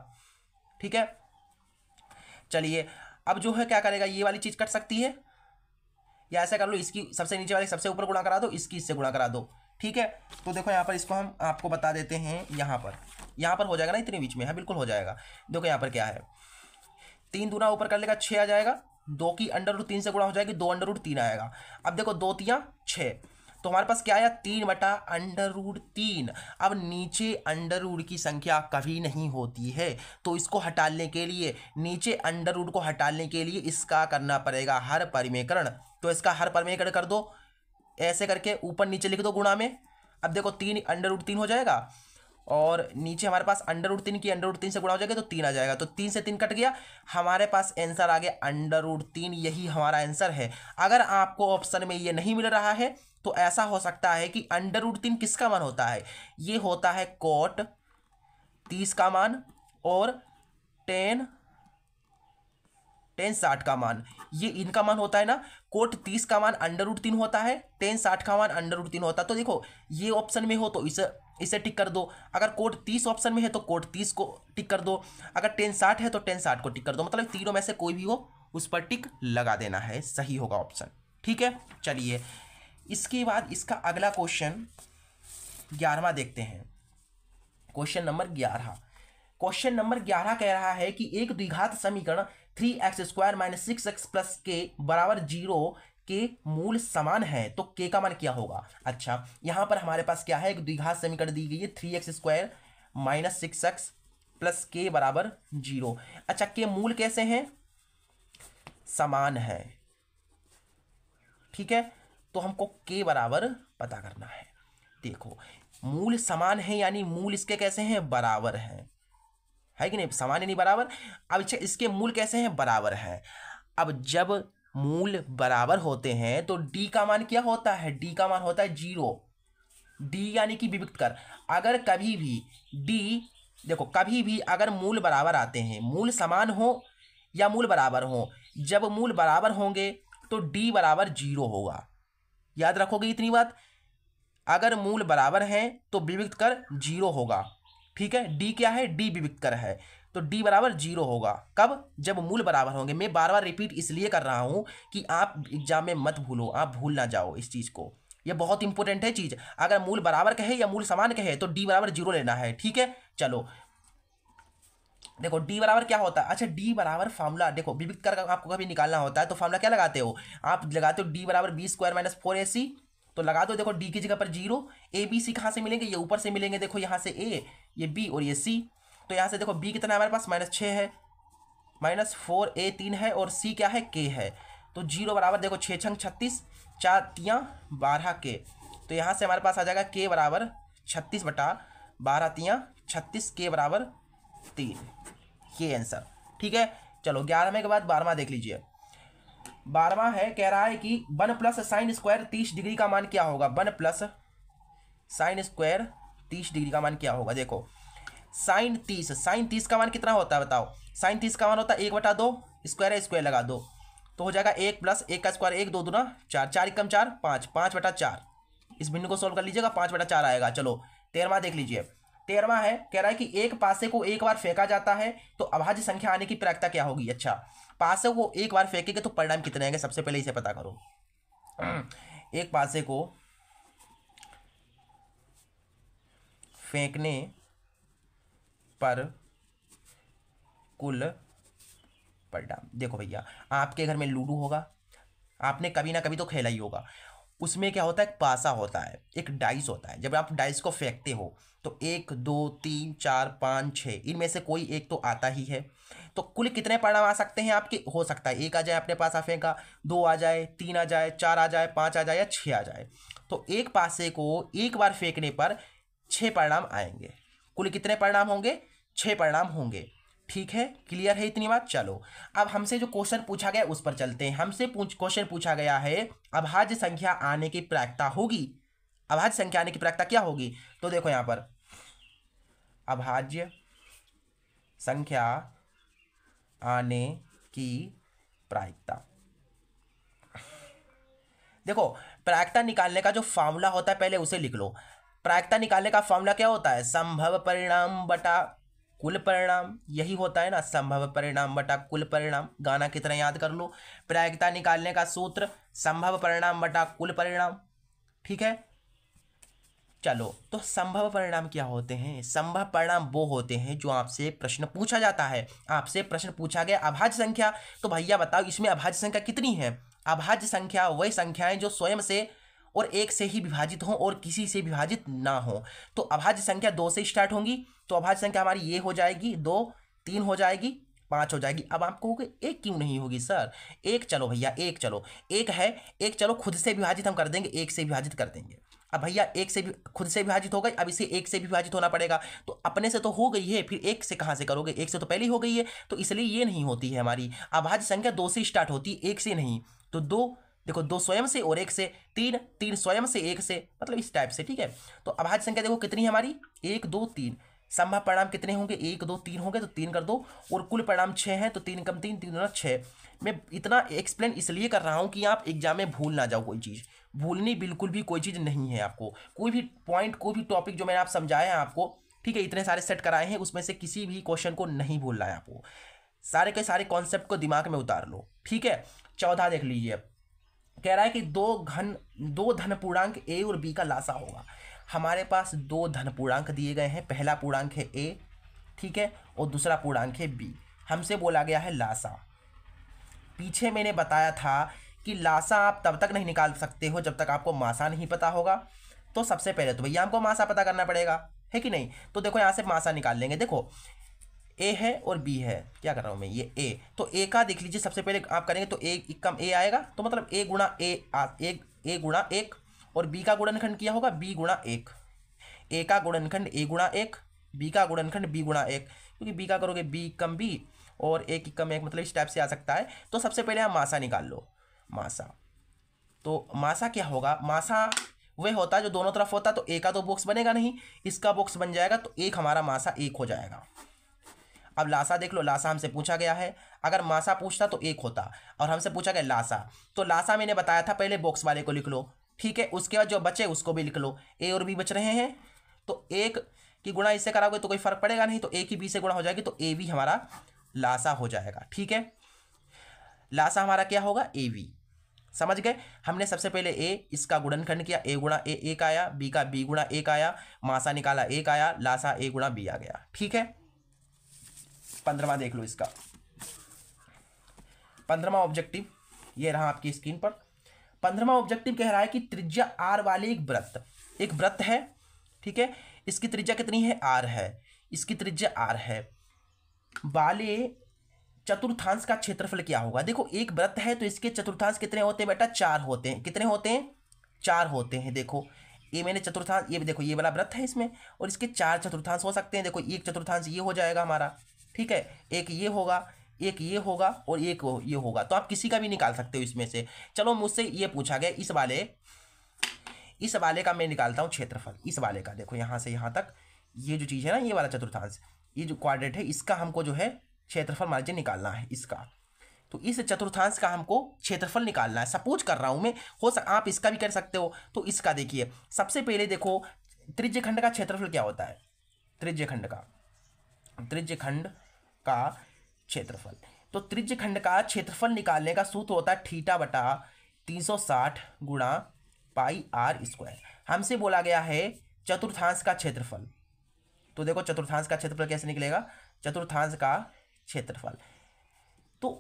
[SPEAKER 1] ठीक है चलिए अब जो है क्या करेगा ये वाली चीज़ कट सकती है या ऐसा कर लो इसकी सबसे नीचे वाली सबसे ऊपर गुणा करा दो इसकी इससे गुणा करा दो ठीक है तो देखो यहाँ पर इसको हम आपको बता देते हैं यहाँ पर यहाँ पर हो जाएगा ना इतने बीच में है हाँ, बिल्कुल हो जाएगा देखो यहाँ पर क्या है तीन दूना ऊपर कर लेगा छः आ जाएगा दो की अंडर रूट तीन से गुणा हो जाएगी दो अंडर रूट तीन आएगा अब देखो दो तियाँ छः तो हमारे पास क्या आया तीन बटा अंडर रूड तीन अब नीचे अंडर रूड की संख्या कभी नहीं होती है तो इसको हटाने के लिए नीचे अंडर रूड को हटाने के लिए इसका करना पड़ेगा हर परिमेकरण तो इसका हर परिमेकरण कर दो ऐसे करके ऊपर नीचे लिख दो गुणा में अब देखो तीन अंडर रूड तीन हो जाएगा और नीचे हमारे पास अंडर रूड तीन की अंडर रूड तीन से गुणा हो जाएगा तो तीन आ जाएगा तो तीन से तीन कट गया हमारे पास आंसर आ गया अंडर रूड तीन यही हमारा आंसर है अगर आपको ऑप्शन में ये नहीं मिल रहा है तो ऐसा हो सकता है कि अंडर रूट तीन किसका मान होता है ये होता है कोट तीस का मान और टेन टेन साठ का मान ये इनका मान होता है ना कोट तीस का मान अंडर रूट तीन होता है टेन साठ का मान अंडर रूट तीन होता है तो देखो ये ऑप्शन में हो तो इसे इसे टिक कर दो अगर कोट तीस ऑप्शन में है तो कोट तीस को टिक कर दो अगर टेन साठ है तो टेन साठ को टिक कर दो मतलब तीनों में से कोई भी हो उस पर टिक लगा देना है सही होगा ऑप्शन ठीक है चलिए इसके बाद इसका अगला क्वेश्चन ग्यारहवा देखते हैं क्वेश्चन नंबर ग्यारह क्वेश्चन नंबर ग्यारह कह रहा है कि एक द्विघात समीकरण three x square minus six x plus k बराबर जीरो के मूल समान है तो के का मान क्या होगा अच्छा यहाँ पर हमारे पास क्या है एक द्विघात समीकरण दी गई है three x square minus six x plus k बराबर जीरो अच्छा के मूल कैसे हैं समान है ठीक है तो हमको के बराबर पता करना है देखो मूल समान है यानी मूल इसके कैसे हैं बराबर हैं है कि नहीं समान यानी बराबर अब अच्छा इसके मूल कैसे हैं बराबर हैं अब जब मूल बराबर होते हैं तो डी का मान क्या होता है डी का मान होता है जीरो डी यानी कि विविक्त कर अगर कभी भी डी देखो कभी भी अगर मूल बराबर आते हैं मूल समान हो या मूल बराबर हो जब मूल बराबर होंगे तो डी बराबर जीरो होगा याद रखोगे इतनी बात अगर मूल बराबर हैं तो विविक्त कर जीरो होगा ठीक है डी क्या है डी विविक्त कर है तो डी बराबर जीरो होगा कब जब मूल बराबर होंगे मैं बार बार रिपीट इसलिए कर रहा हूँ कि आप एग्जाम में मत भूलो आप भूल ना जाओ इस चीज़ को ये बहुत इंपॉर्टेंट है चीज़ अगर मूल बराबर कहे या मूल समान कहे तो डी बराबर जीरो लेना है ठीक है चलो देखो डी बराबर क्या होता है अच्छा डी बराबर फार्मूला देखो विविध कर आपको कभी निकालना होता है तो फार्मूला क्या लगाते हो आप लगाते हो डी बराबर b square minus four a c तो लगा दो देखो डी की जगह पर जीरो ए बी सी कहाँ से मिलेंगे ये ऊपर से मिलेंगे देखो यहाँ से ए ये बी और ये सी तो यहाँ से देखो बी कितना हमारे पास माइनस छः है माइनस फोर ए तीन है और सी क्या है के है तो जीरो बराबर देखो छः छंग छत्तीस चार तियाँ बारह के तो यहाँ से हमारे पास आ जाएगा के बराबर छत्तीस बटा बारह तियाँ छत्तीस के बराबर तीन ये आंसर ठीक है चलो ग्यारहवें के बाद बारहवा देख लीजिए बारहवा है कह रहा है कि वन प्लस साइन स्क्वायर तीस डिग्री का मान क्या होगा वन प्लस साइन स्क्वायर तीस डिग्री का मान क्या होगा देखो साइन तीस साइन तीस का मान कितना होता है बताओ साइन तीस का मान होता है एक बटा दो स्क्वायर है स्क्वायर लगा दो तो हो जाएगा एक प्लस एक का स्क्वायर एक दो दूना चार चार कम चार पाँच पाँच बटा चार इस बिंदु को सॉल्व कर लीजिएगा पाँच बटा चार आएगा चलो तेरहवा देख लीजिए तेरवा है कह रहा है कि एक पासे को एक बार फेंका जाता है तो अभाज्य संख्या आने की प्रायिकता क्या होगी अच्छा पासे को एक बार फेंकेंगे तो परिणाम कितने आएंगे सबसे पहले इसे पता करो एक पासे को फेंकने पर कुल परिणाम देखो भैया आपके घर में लूडो होगा आपने कभी ना कभी तो खेला ही होगा उसमें क्या होता है एक पासा होता है एक डाइस होता है जब आप डाइस को फेंकते हो तो एक दो तीन चार पाँच छः इनमें से कोई एक तो आता ही है तो कुल कितने परिणाम आ सकते हैं आपके हो सकता है एक आ जाए अपने पास आफे का दो आ जाए तीन आ जाए चार आ जाए पाँच आ जाए या छः आ जाए तो एक पासे को एक बार फेंकने पर छः परिणाम आएंगे कुल कितने परिणाम होंगे छः परिणाम होंगे ठीक है क्लियर है इतनी बात चलो अब हमसे जो क्वेश्चन पूछा गया उस पर चलते हैं हमसे पूछ क्वेश्चन पूछा गया है अभाज्य संख्या आने की प्रायिकता होगी अभाज्य संख्या आने की प्रायिकता क्या होगी तो देखो यहाँ पर अभाज्य संख्या आने की प्रायिकता देखो प्रायिकता निकालने का जो फॉर्मूला होता है पहले उसे लिख लो प्रायिकता निकालने का फॉर्मूला क्या होता है संभव परिणाम बटा कुल परिणाम यही होता है ना संभव परिणाम बटा कुल परिणाम गाना कितना याद कर लो प्रायिकता निकालने का सूत्र संभव परिणाम बटा कुल परिणाम ठीक है चलो तो संभव परिणाम क्या होते हैं संभव परिणाम वो होते हैं जो आपसे प्रश्न पूछा जाता है आपसे प्रश्न पूछा गया अभाज्य संख्या तो भैया बताओ इसमें अभाज्य संख्या कितनी है अभाज्य संख्या वही संख्याएं जो स्वयं से और एक से ही विभाजित हों और किसी से विभाजित ना हो तो अभाज्य संख्या दो से स्टार्ट होंगी तो अभाज्य संख्या हमारी ये हो जाएगी दो तीन हो जाएगी पाँच हो जाएगी अब आप कहोगे एक क्यों नहीं होगी सर एक चलो भैया एक चलो एक है एक चलो खुद से विभाजित हम कर देंगे एक से विभाजित कर देंगे अब भैया एक से भी खुद से विभाजित हो गई अब इसे एक से भी विभाजित होना पड़ेगा तो अपने से तो हो गई है फिर एक से कहाँ से करोगे एक से तो पहले ही हो गई है तो इसलिए ये नहीं होती है हमारी अभाज्य संख्या दो से स्टार्ट होती है एक से नहीं तो दो देखो दो स्वयं से और एक से तीन तीन स्वयं से एक से मतलब इस टाइप से ठीक है तो अभाज्य संख्या देखो कितनी है हमारी एक दो तीन संभव परिणाम कितने होंगे एक दो तीन होंगे तो तीन कर दो और कुल परिणाम छः हैं तो तीन कम तीन तीन दोनों छः मैं इतना एक्सप्लेन इसलिए कर रहा हूँ कि आप एग्जाम में भूल ना जाओ कोई चीज़ भूलनी बिल्कुल भी कोई चीज़ नहीं है आपको कोई भी पॉइंट कोई भी टॉपिक जो मैंने आप समझाया है आपको ठीक है इतने सारे सेट कराए हैं उसमें से किसी भी क्वेश्चन को नहीं भूलना है आपको सारे के सारे कॉन्सेप्ट को दिमाग में उतार लो ठीक है चौदह देख लीजिए कह रहा है कि दो घन दो धन पूर्णांक ए और बी का लासा होगा हमारे पास दो धन पूर्णांक दिए गए हैं पहला पूर्णांक है ए ठीक है और दूसरा पूर्णांक है बी हमसे बोला गया है लासा पीछे मैंने बताया था कि लासा आप तब तक नहीं निकाल सकते हो जब तक आपको मासा नहीं पता होगा तो सबसे पहले तो भैया हमको मासा पता करना पड़ेगा है कि नहीं तो देखो यहाँ से मासा निकाल लेंगे देखो ए है और बी है क्या कर रहा हूँ मैं ये ए तो ए का देख लीजिए सबसे पहले आप करेंगे तो ए कम ए आएगा तो मतलब ए गुणा ए आ, ए गुणा एक और बी का गुणनखंड किया होगा बी गुणा एक ए का गुणनखंड ए गुणा एक बी का गुणनखंड बी गुणा एक क्योंकि बी का करोगे बी कम बी और ए की कम एक मतलब इस टाइप से आ सकता है तो सबसे पहले आप मासा निकाल लो मासा तो मासा क्या होगा मासा वह होता है जो दोनों तरफ होता है तो ए का तो बॉक्स बनेगा नहीं इसका बॉक्स बन जाएगा तो एक हमारा मासा एक हो जाएगा अब लासा देख लो लासा हमसे पूछा गया है अगर मासा पूछता तो एक होता और हमसे पूछा गया लासा तो लासा मैंने बताया था पहले बॉक्स वाले को लिख लो ठीक है उसके बाद जो बचे उसको भी लिख लो ए और बी बच रहे हैं तो एक की गुणा इससे कराओगे तो कोई फर्क पड़ेगा नहीं तो ए की बी से गुणा हो जाएगी तो ए बी हमारा लासा हो जाएगा ठीक है लासा हमारा क्या होगा ए वी समझ गए हमने सबसे पहले ए इसका गुणनखंड किया ए गुणा ए एक आया बी का बी गुणा एक आया मासा निकाला एक आया लासा ए गुणा बी आ गया ठीक है पंद्रवा देख लो इसका पंद्रवा ऑब्जेक्टिव ये रहा आपकी स्क्रीन पर पंद्रवा ऑब्जेक्टिव कह रहा है कि त्रिज्या आर वाले एक व्रत एक व्रत है ठीक है इसकी त्रिज्या कितनी है आर है इसकी त्रिज्या आर है वाले चतुर्थांश का क्षेत्रफल क्या होगा देखो एक व्रत है तो इसके चतुर्थांश कितने होते हैं बेटा चार होते हैं कितने होते हैं चार होते हैं देखो ये मैंने चतुर्थांश ये देखो ये वाला व्रत है इसमें और इसके चार चतुर्थांश हो सकते हैं देखो एक चतुर्थांश ये हो जाएगा हमारा ठीक है एक ये होगा एक ये होगा और एक ये होगा तो आप किसी का भी निकाल सकते हो इसमें से चलो मुझसे ये पूछा गया इस वाले इस वाले का मैं निकालता हूँ क्षेत्रफल इस वाले का देखो यहाँ से यहाँ तक ये जो चीज़ है ना ये वाला चतुर्थांश ये जो क्वाड्रेट है इसका हमको जो है क्षेत्रफल मार्जिन निकालना है इसका तो इस चतुर्थांश का हमको क्षेत्रफल निकालना है सपोज कर रहा हूँ मैं हो सक आप इसका भी कर सकते हो तो इसका देखिए सबसे पहले देखो त्रिज्य खंड का क्षेत्रफल क्या होता है त्रिज्य खंड का त्रिज्य खंड का क्षेत्रफल तो त्रिज खंड का क्षेत्रफल निकालने का सूत्र होता है ठीटा बटा 360 गुणा पाई आर स्क्वायर हमसे बोला गया है चतुर्थांश का क्षेत्रफल तो देखो चतुर्थांश का क्षेत्रफल कैसे निकलेगा चतुर्थांश का क्षेत्रफल तो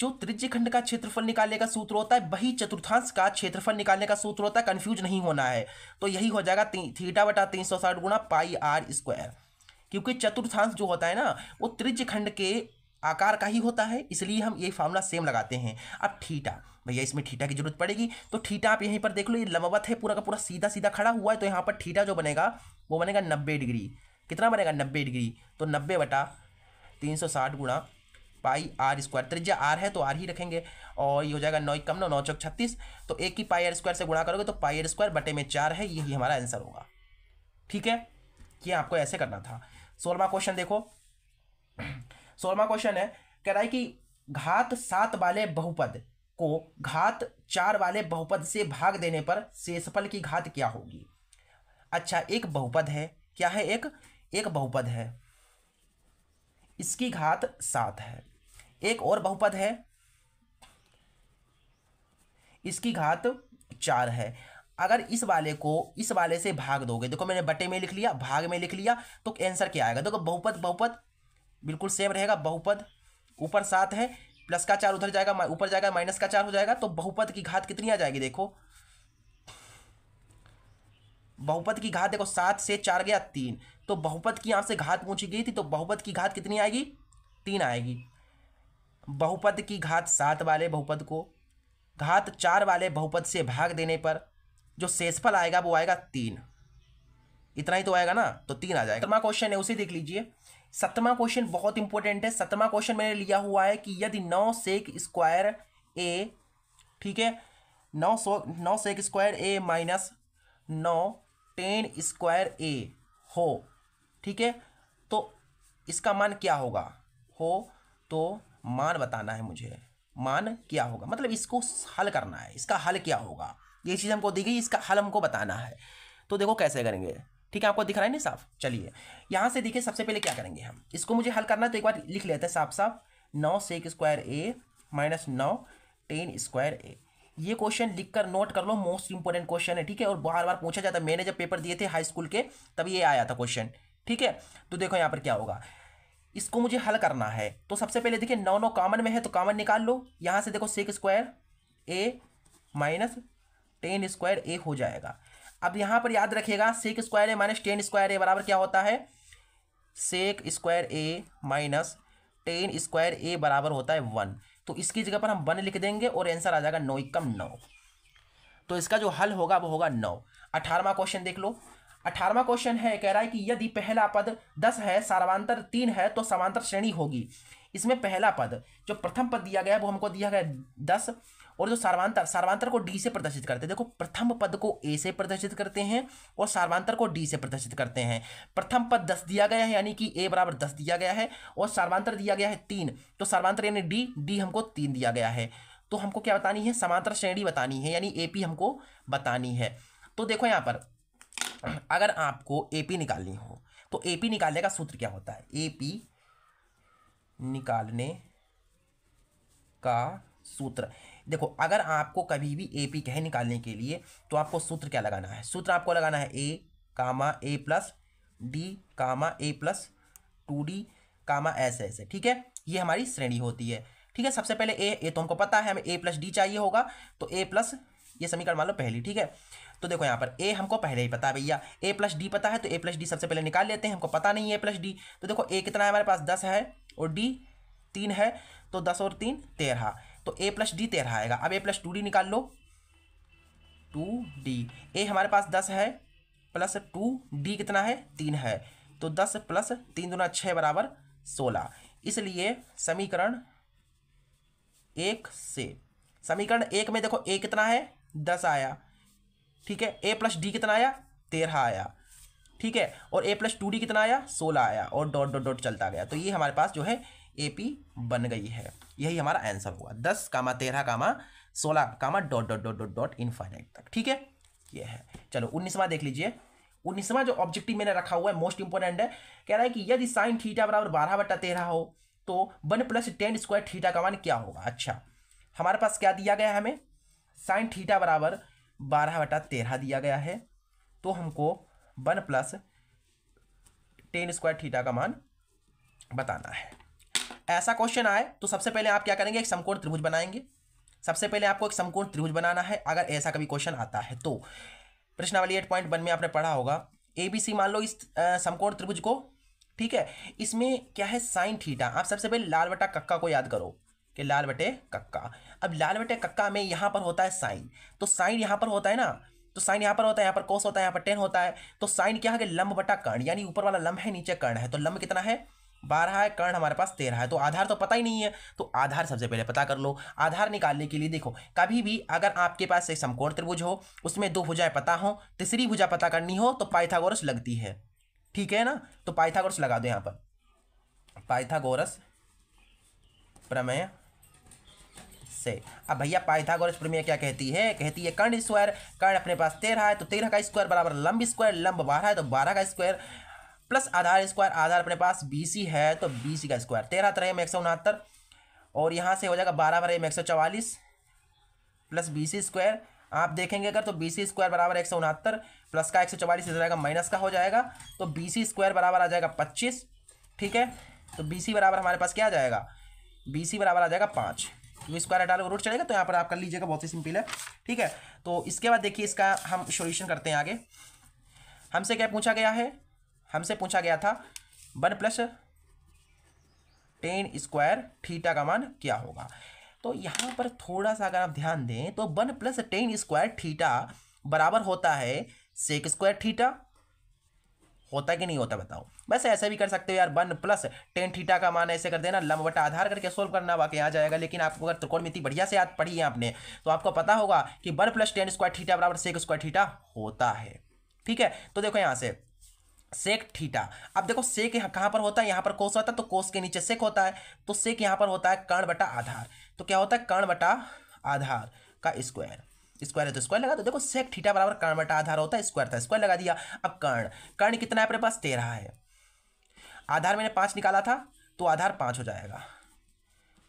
[SPEAKER 1] जो त्रिज खंड का क्षेत्रफल निकालने का सूत्र होता है वही चतुर्थांश का क्षेत्रफल निकालने का सूत्र होता है कन्फ्यूज नहीं होना है तो यही हो जाएगा थीटा बटा तीन सौ साठ गुणा पाई आर स्क्वायर क्योंकि चतुर्थांश जो होता है ना वो त्रिज खंड के आकार का ही होता है इसलिए हम ये फार्मूला सेम लगाते हैं अब ठीटा भैया इसमें ठीटा की जरूरत पड़ेगी तो ठीटा आप यहीं पर देख लो ये लंबवत है पूरा का पूरा सीधा सीधा खड़ा हुआ है तो यहाँ पर ठीटा जो बनेगा वो बनेगा नब्बे डिग्री कितना बनेगा नब्बे डिग्री तो नब्बे बटा तीन सौ साठ गुणा पाई आर स्क्वायर त्रिज्या आर है तो आर ही रखेंगे और ये हो जाएगा नौ कम नौ नौ चौक छत्तीस तो एक ही पाई आर स्क्वायर से गुणा करोगे तो पाई आर स्क्वायर बटे में चार है यही हमारा आंसर होगा ठीक है ये आपको ऐसे करना था सोलवा क्वेश्चन देखो सोलवा क्वेश्चन है कह रहा है कि घात सात वाले बहुपद को घात चार वाले बहुपद से भाग देने पर शेषफल की घात क्या होगी अच्छा एक बहुपद है क्या है एक एक बहुपद है इसकी घात सात है एक और बहुपद है इसकी घात चार है अगर इस वाले को इस वाले से भाग दोगे देखो मैंने बटे में लिख लिया भाग में लिख लिया तो आंसर क्या आएगा देखो बहुपद बहुपद बिल्कुल सेम रहेगा बहुपद ऊपर सात है प्लस का चार उधर जाएगा ऊपर जाएगा माइनस का चार हो जाएगा तो बहुपद की घात कितनी आ जाएगी देखो बहुपद की घात देखो सात से चार गया तीन तो बहुपद की यहां से घात पूछी गई थी तो बहुपद की घात कितनी आएगी तीन आएगी बहुपद की घात सात वाले बहुपद को घात चार वाले बहुपद से भाग देने पर जो शेषफल आएगा वो आएगा तीन इतना ही तो आएगा ना तो तीन आ जाएगा क्वेश्चन तो है उसे देख लीजिए सतवा क्वेश्चन बहुत इंपॉर्टेंट है सतवा क्वेश्चन मैंने लिया हुआ है कि यदि नौ सेक स्क्वायर ए ठीक है नौ सौ नौ सेक स्क्वायर ए माइनस नौ टेन स्क्वायर ए हो ठीक है तो इसका मान क्या होगा हो तो मान बताना है मुझे मान क्या होगा मतलब इसको हल करना है इसका हल क्या होगा ये चीज़ हमको दी गई इसका हल हमको बताना है तो देखो कैसे करेंगे ठीक है आपको दिख रहा है ना साफ चलिए यहाँ से देखिए सबसे पहले क्या करेंगे हम इसको मुझे हल करना तो एक बार लिख लेते हैं साफ साफ नौ सेक स्क्वायर ए माइनस नौ टेन स्क्वायर ए ये क्वेश्चन लिखकर नोट कर लो मोस्ट इंपॉर्टेंट क्वेश्चन है ठीक है और बार बार पूछा जाता है मैंने जब पेपर दिए थे हाई स्कूल के तब ये आया था क्वेश्चन ठीक है तो देखो यहाँ पर क्या होगा इसको मुझे हल करना है तो सबसे पहले देखिए नौ नौ कॉमन में है तो कॉमन निकाल लो यहाँ से देखो sec square a minus tan square a हो जाएगा अब यहाँ पर याद रखिएगा sec square a minus tan square a बराबर क्या होता है sec square a minus tan square a बराबर होता है वन तो इसकी जगह पर हम वन लिख देंगे और आंसर आ जाएगा नौ इक्कम नौ तो इसका जो हल होगा वो होगा नौ अठारहवा क्वेश्चन देख लो अठारहवा क्वेश्चन है कह रहा है कि यदि पहला पद दस है सर्वांतर तीन है तो समांतर श्रेणी होगी इसमें पहला पद जो प्रथम पद दिया गया है वो हमको दिया गया दस और जो सर्वांतर सर्वांतर को डी से प्रदर्शित करते हैं देखो प्रथम पद को ए से प्रदर्शित करते हैं और सर्वांतर को डी से प्रदर्शित करते हैं प्रथम पद दस दिया गया है यानी कि ए बराबर दस दिया गया है और सर्वांतर दिया गया है तीन तो सर्वांतर यानी डी डी हमको तीन दिया गया है तो हमको क्या बतानी है समांतर श्रेणी बतानी है यानी ए हमको बतानी है तो देखो यहाँ पर अगर आपको ए निकालनी हो तो ए निकालने का सूत्र क्या होता है ए निकालने का सूत्र देखो अगर आपको कभी भी ए पी कहीं निकालने के लिए तो आपको सूत्र क्या लगाना है सूत्र आपको लगाना है A comma A plus D comma A plus two D comma ऐसे ऐसे ठीक है ये हमारी श्रेणी होती है ठीक है सबसे पहले ए ए तो हमको पता है हमें ए प्लस डी चाहिए होगा तो ए प्लस ये समीकरण मान लो पहली ठीक है तो देखो यहाँ पर ए हमको पहले ही पता है भैया ए प्लस डी पता है तो ए प्लस डी सबसे पहले निकाल लेते हैं हमको पता नहीं है ए प्लस डी तो देखो ए कितना है हमारे पास दस है और डी तीन है तो दस और तीन तेरह तो ए प्लस डी तेरह आएगा अब ए प्लस टू डी निकाल लो टू डी ए हमारे पास दस है प्लस टू डी कितना है तीन है तो दस प्लस तीन दुना छः बराबर सोलह इसलिए समीकरण एक से समीकरण एक में देखो ए कितना है दस आया ठीक है ए प्लस डी कितना आया तेरह आया ठीक है और ए प्लस टू डी कितना आया सोलह आया और डॉट डॉट डॉट चलता गया तो ये हमारे पास जो है एपी बन गई है यही हमारा आंसर हुआ दस कामा तेरह कामा सोलह comma dot dot dot dot dot infinite तक ठीक है ये है चलो उन्नीसवा देख लीजिए उन्नीसवा जो ऑब्जेक्टिव मैंने रखा हुआ है मोस्ट इंपॉर्टेंट है कह रहा है कि यदि साइन थीटा बराबर बारह बटा तेरह हो तो one plus tan square theta का मान क्या होगा अच्छा हमारे पास क्या दिया गया है हमें साइन थीटा बराबर बारह बटा तेरह दिया गया है तो हमको one plus tan square theta का मान बताना है ऐसा क्वेश्चन आए तो सबसे पहले आप क्या करेंगे एक समकोण त्रिभुज बनाएंगे सबसे पहले आपको एक समकोण त्रिभुज बनाना है अगर ऐसा कभी क्वेश्चन आता है तो प्रश्नावली एट पॉइंट वन में आपने पढ़ा होगा ए बी सी मान लो इस समकोण त्रिभुज को ठीक है इसमें क्या है साइन थीटा आप सबसे पहले लाल बटा कक्का को याद करो कि लाल बटे कक्का अब लाल बटे कक्का में यहाँ पर होता है साइन तो साइन यहाँ पर होता है ना तो साइन यहाँ पर होता है यहाँ पर कोस होता है यहाँ पर टेन होता है तो साइन क्या है कि लंब बटा कर्ण यानी ऊपर वाला लंब है नीचे कर्ण है तो लंब कितना है बारह है कर्ण हमारे पास तेरह है तो आधार तो पता ही नहीं है तो आधार सबसे पहले पता कर लो आधार निकालने के लिए देखो कभी भी अगर आपके पास एक समकोण त्रिभुज हो उसमें दो भुजाएं पता हो तीसरी भुजा पता करनी हो तो पाइथागोरस लगती है ठीक है ना तो पाइथागोरस लगा दो यहाँ पर पाइथागोरस प्रमेय से अब भैया पाइथागोरस प्रमेय क्या कहती है कहती है कर्ण स्क्वायर कर्ण अपने पास तेरह है तो तेरह का स्क्वायर बराबर लंब स्क्वायर लंब बारह है तो बारह का स्क्वायर प्लस आधार स्क्वायर आधार अपने पास बी है तो बी का स्क्वायर तेरह तरह में एक सौ उनहत्तर और यहाँ से हो जाएगा बारह बारह में एक सौ चवालीस प्लस बी सी स्क्वायर आप देखेंगे अगर तो बी सी स्क्वायर बराबर एक सौ उनहत्तर प्लस का एक सौ चवालीस इधर आएगा माइनस का हो जाएगा तो बी सी स्क्वायर बराबर आ जाएगा पच्चीस ठीक है तो बी सी बराबर हमारे पास क्या आ जाएगा बी सी बराबर आ जाएगा पाँच तो स्क्वायर हटा लो रूट चलेगा तो यहाँ पर आप कर लीजिएगा बहुत ही सिंपल है ठीक है तो इसके बाद देखिए इसका हम सोल्यूशन करते हैं आगे हमसे क्या पूछा गया है हमसे पूछा गया था one plus tan square theta का मान क्या होगा तो यहाँ पर थोड़ा सा अगर आप ध्यान दें तो one plus tan square theta बराबर होता है सेक स्क्वायर थीटा होता कि नहीं होता बताओ बस ऐसे भी कर सकते हो यार वन प्लस टेन थीटा का मान ऐसे कर देना लंब बटा आधार करके सोल्व करना वाकई आ जाएगा लेकिन आपको अगर मिति बढ़िया से याद पढ़ी है आपने तो आपको पता होगा कि one plus tan square theta बराबर सेक स्क्वायर थीटा होता है ठीक है तो देखो यहाँ से सेक थीटा अब देखो सेक कहाँ पर होता है यहाँ पर कोस होता है तो कोस के नीचे सेक होता है तो सेक यहाँ पर होता है कर्ण बटा आधार तो क्या होता है कर्ण बटा आधार का स्क्वायर स्क्वायर है तो स्क्वायर लगा दो देखो सेक थीटा बराबर कर्ण बटा आधार होता है स्क्वायर था स्क्वायर लगा दिया अब कर्ण कर्ण कितना है अपने पास तेरह है आधार मैंने पाँच निकाला था तो आधार पाँच हो जाएगा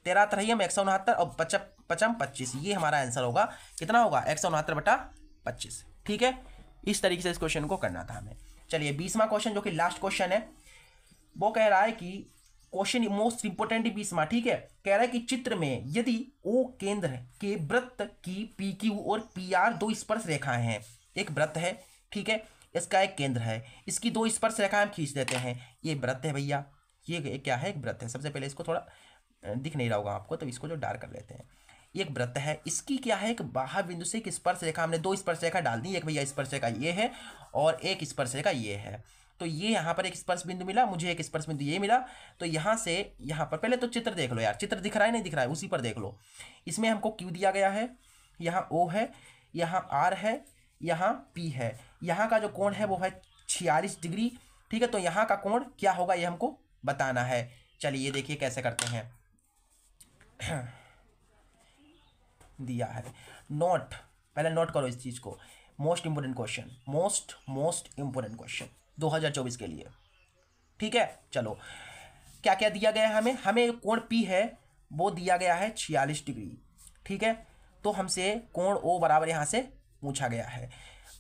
[SPEAKER 1] तेरह तो हम एक सौ उनहत्तर और पचम पचम पच्चीस ये हमारा आंसर होगा कितना होगा एक सौ उनहत्तर बटा पच्चीस ठीक है इस तरीके से इस क्वेश्चन को करना था हमें चलिए बीसवा क्वेश्चन जो कि लास्ट क्वेश्चन है वो कह रहा है कि क्वेश्चन मोस्ट इंपोर्टेंट बीसवा ठीक है कह रहा है कि चित्र में यदि ओ केंद्र के वृत्त की पी क्यू और पी आर दो स्पर्श रेखाएं हैं एक वृत्त है ठीक है इसका एक केंद्र है इसकी दो स्पर्श रेखाएं हम खींच देते हैं ये वृत्त है भैया ये क्या है एक वृत्त है सबसे पहले इसको थोड़ा दिख नहीं रहा होगा आपको तो इसको जो डार्क कर लेते हैं एक व्रत है इसकी क्या है एक बाहर बिंदु से एक स्पर्श रेखा हमने दो स्पर्श रेखा डाल दी एक भैया स्पर्श रेखा ये है और एक स्पर्श रेखा ये है तो ये यहाँ पर एक स्पर्श बिंदु मिला मुझे एक स्पर्श बिंदु ये मिला तो यहाँ से यहाँ पर पहले तो चित्र देख लो यार चित्र दिख रहा है नहीं दिख रहा है उसी पर देख लो इसमें हमको क्यू दिया गया है यहाँ ओ है यहाँ आर है यहाँ पी है यहाँ का जो कोण है वो है छियालीस डिग्री ठीक है तो यहाँ का कोण क्या होगा ये हमको बताना है चलिए देखिए कैसे करते हैं दिया है नोट पहले नोट करो इस चीज़ को most important question most most important question 2024 के लिए ठीक है चलो क्या क्या दिया गया है हमें हमें कोण पी है वो दिया गया है छियालीस डिग्री ठीक है तो हमसे कोण ओ बराबर यहाँ से पूछा गया है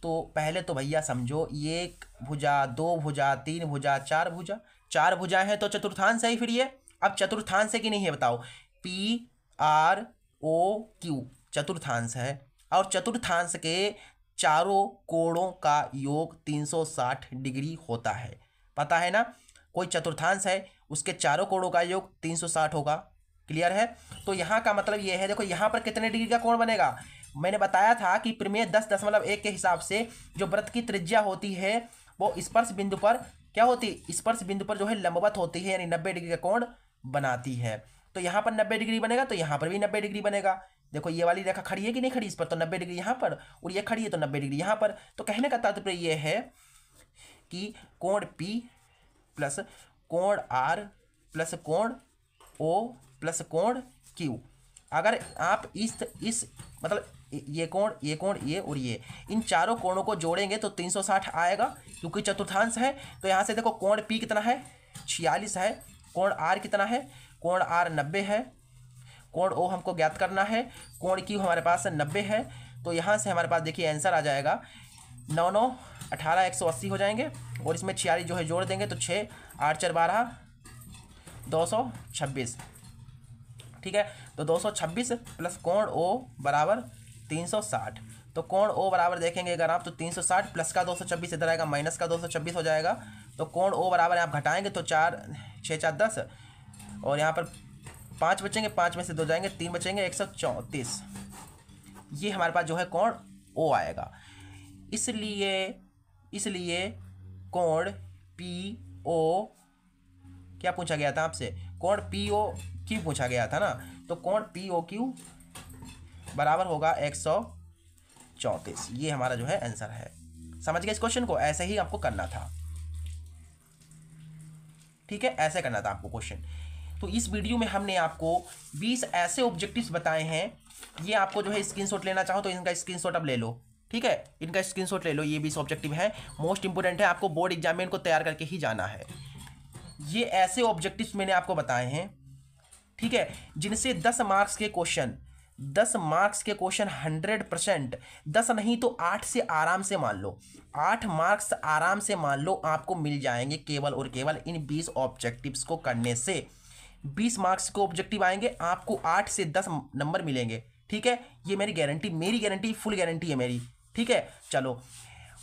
[SPEAKER 1] तो पहले तो भैया समझो एक भुजा दो भुजा तीन भुजा चार भुजा चार भुजाएँ हैं तो चतुर्थांश है फिर ये अब चतुर्थांश है कि नहीं है बताओ पी आर ओ क्यू चतुर्थांश है और चतुर्थांश के चारों कोणों का योग 360 डिग्री होता है पता है ना कोई चतुर्थांश है उसके चारों कोणों का योग 360 होगा क्लियर है तो यहाँ का मतलब ये है देखो यहाँ पर कितने डिग्री का कोण बनेगा मैंने बताया था कि प्रमेय दस दशमलव एक के हिसाब से जो व्रत की त्रिज्या होती है वो स्पर्श बिंदु पर क्या होती है स्पर्श बिंदु पर जो है लंबवत होती है यानी नब्बे डिग्री का कोण बनाती है तो यहाँ पर नब्बे डिग्री बनेगा तो यहाँ पर भी नब्बे डिग्री बनेगा देखो ये वाली रेखा खड़ी है कि नहीं खड़ी इस पर तो नब्बे डिग्री यहाँ पर और ये खड़ी है तो नब्बे डिग्री यहाँ पर तो कहने का तात्पर्य ये है कि कोण पी प्लस कोण आर प्लस कोण ओ प्लस कोण क्यू अगर आप इस इस मतलब ये कोण ये कोण ये और ये इन चारों कोणों को जोड़ेंगे तो 360 आएगा क्योंकि चतुर्थांश है तो यहाँ से देखो कोण पी कितना है छियालीस है कोण आर कितना है कोण आर नब्बे है कोण ओ हमको ज्ञात करना है कोण क्यू हमारे पास नब्बे है तो यहाँ से हमारे पास देखिए आंसर आ जाएगा नौ नौ अठारह एक सौ अस्सी हो जाएंगे और इसमें छियालीस जो है जोड़ देंगे तो छः आठ चार बारह दो सौ छब्बीस ठीक है तो दो सौ छब्बीस प्लस कोण ओ बराबर तीन सौ साठ तो कोण ओ बराबर देखेंगे अगर आप तो तीन सौ साठ प्लस का दो सौ छब्बीस इधर आएगा माइनस का दो सौ छब्बीस हो जाएगा तो कोण ओ बराबर आप घटाएंगे तो चार छः चार दस और यहाँ पर पाँच बचेंगे पाँच में से दो जाएंगे तीन बचेंगे एक सौ चौंतीस ये हमारे पास जो है कोण ओ आएगा इसलिए इसलिए कोण पी ओ क्या पूछा गया था आपसे कोण पी ओ क्यू पूछा गया था ना तो कोण पी ओ क्यू बराबर होगा एक सौ चौंतीस ये हमारा जो है आंसर है समझ गए इस क्वेश्चन को ऐसे ही आपको करना था ठीक है ऐसे करना था आपको क्वेश्चन तो इस वीडियो में हमने आपको बीस ऐसे ऑब्जेक्टिव्स बताए हैं ये आपको जो है स्क्रीनशॉट लेना चाहो तो इनका स्क्रीनशॉट अब ले लो ठीक है इनका स्क्रीनशॉट ले लो ये बीस ऑब्जेक्टिव है मोस्ट इंपोर्टेंट है आपको बोर्ड एग्जाम में इनको तैयार करके ही जाना है ये ऐसे ऑब्जेक्टिव्स मैंने आपको बताए हैं ठीक है जिनसे दस मार्क्स के क्वेश्चन दस मार्क्स के क्वेश्चन हंड्रेड परसेंट दस नहीं तो आठ से आराम से मान लो आठ मार्क्स आराम से मान लो आपको मिल जाएंगे केवल और केवल इन बीस ऑब्जेक्टिव्स को करने से बीस मार्क्स को ऑब्जेक्टिव आएंगे आपको आठ से दस नंबर मिलेंगे ठीक है ये मेरी गारंटी मेरी गारंटी फुल गारंटी है मेरी ठीक है चलो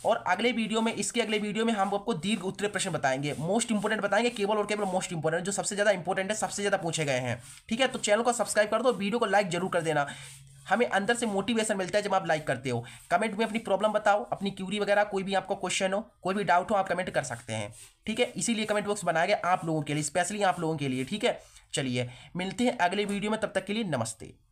[SPEAKER 1] और अगले वीडियो में इसके अगले वीडियो में हम आपको दीर्घ उत्तरीय प्रश्न बताएंगे मोस्ट इंपॉर्टेंट बताएंगे केवल और केवल मोस्ट इंपॉर्टेंट जो सबसे ज़्यादा इंपॉर्टेंट है सबसे ज़्यादा पूछे गए हैं ठीक है तो चैनल को सब्सक्राइब कर दो वीडियो को लाइक जरूर कर देना हमें अंदर से मोटिवेशन मिलता है जब आप लाइक करते हो कमेंट में अपनी प्रॉब्लम बताओ अपनी क्यूरी वगैरह कोई भी आपका क्वेश्चन हो कोई भी डाउट हो आप कमेंट कर सकते हैं ठीक है इसीलिए कमेंट बॉक्स बनाया गया आप लोगों के लिए स्पेशली आप लोगों के लिए ठीक है चलिए मिलते हैं अगले वीडियो में तब तक के लिए नमस्ते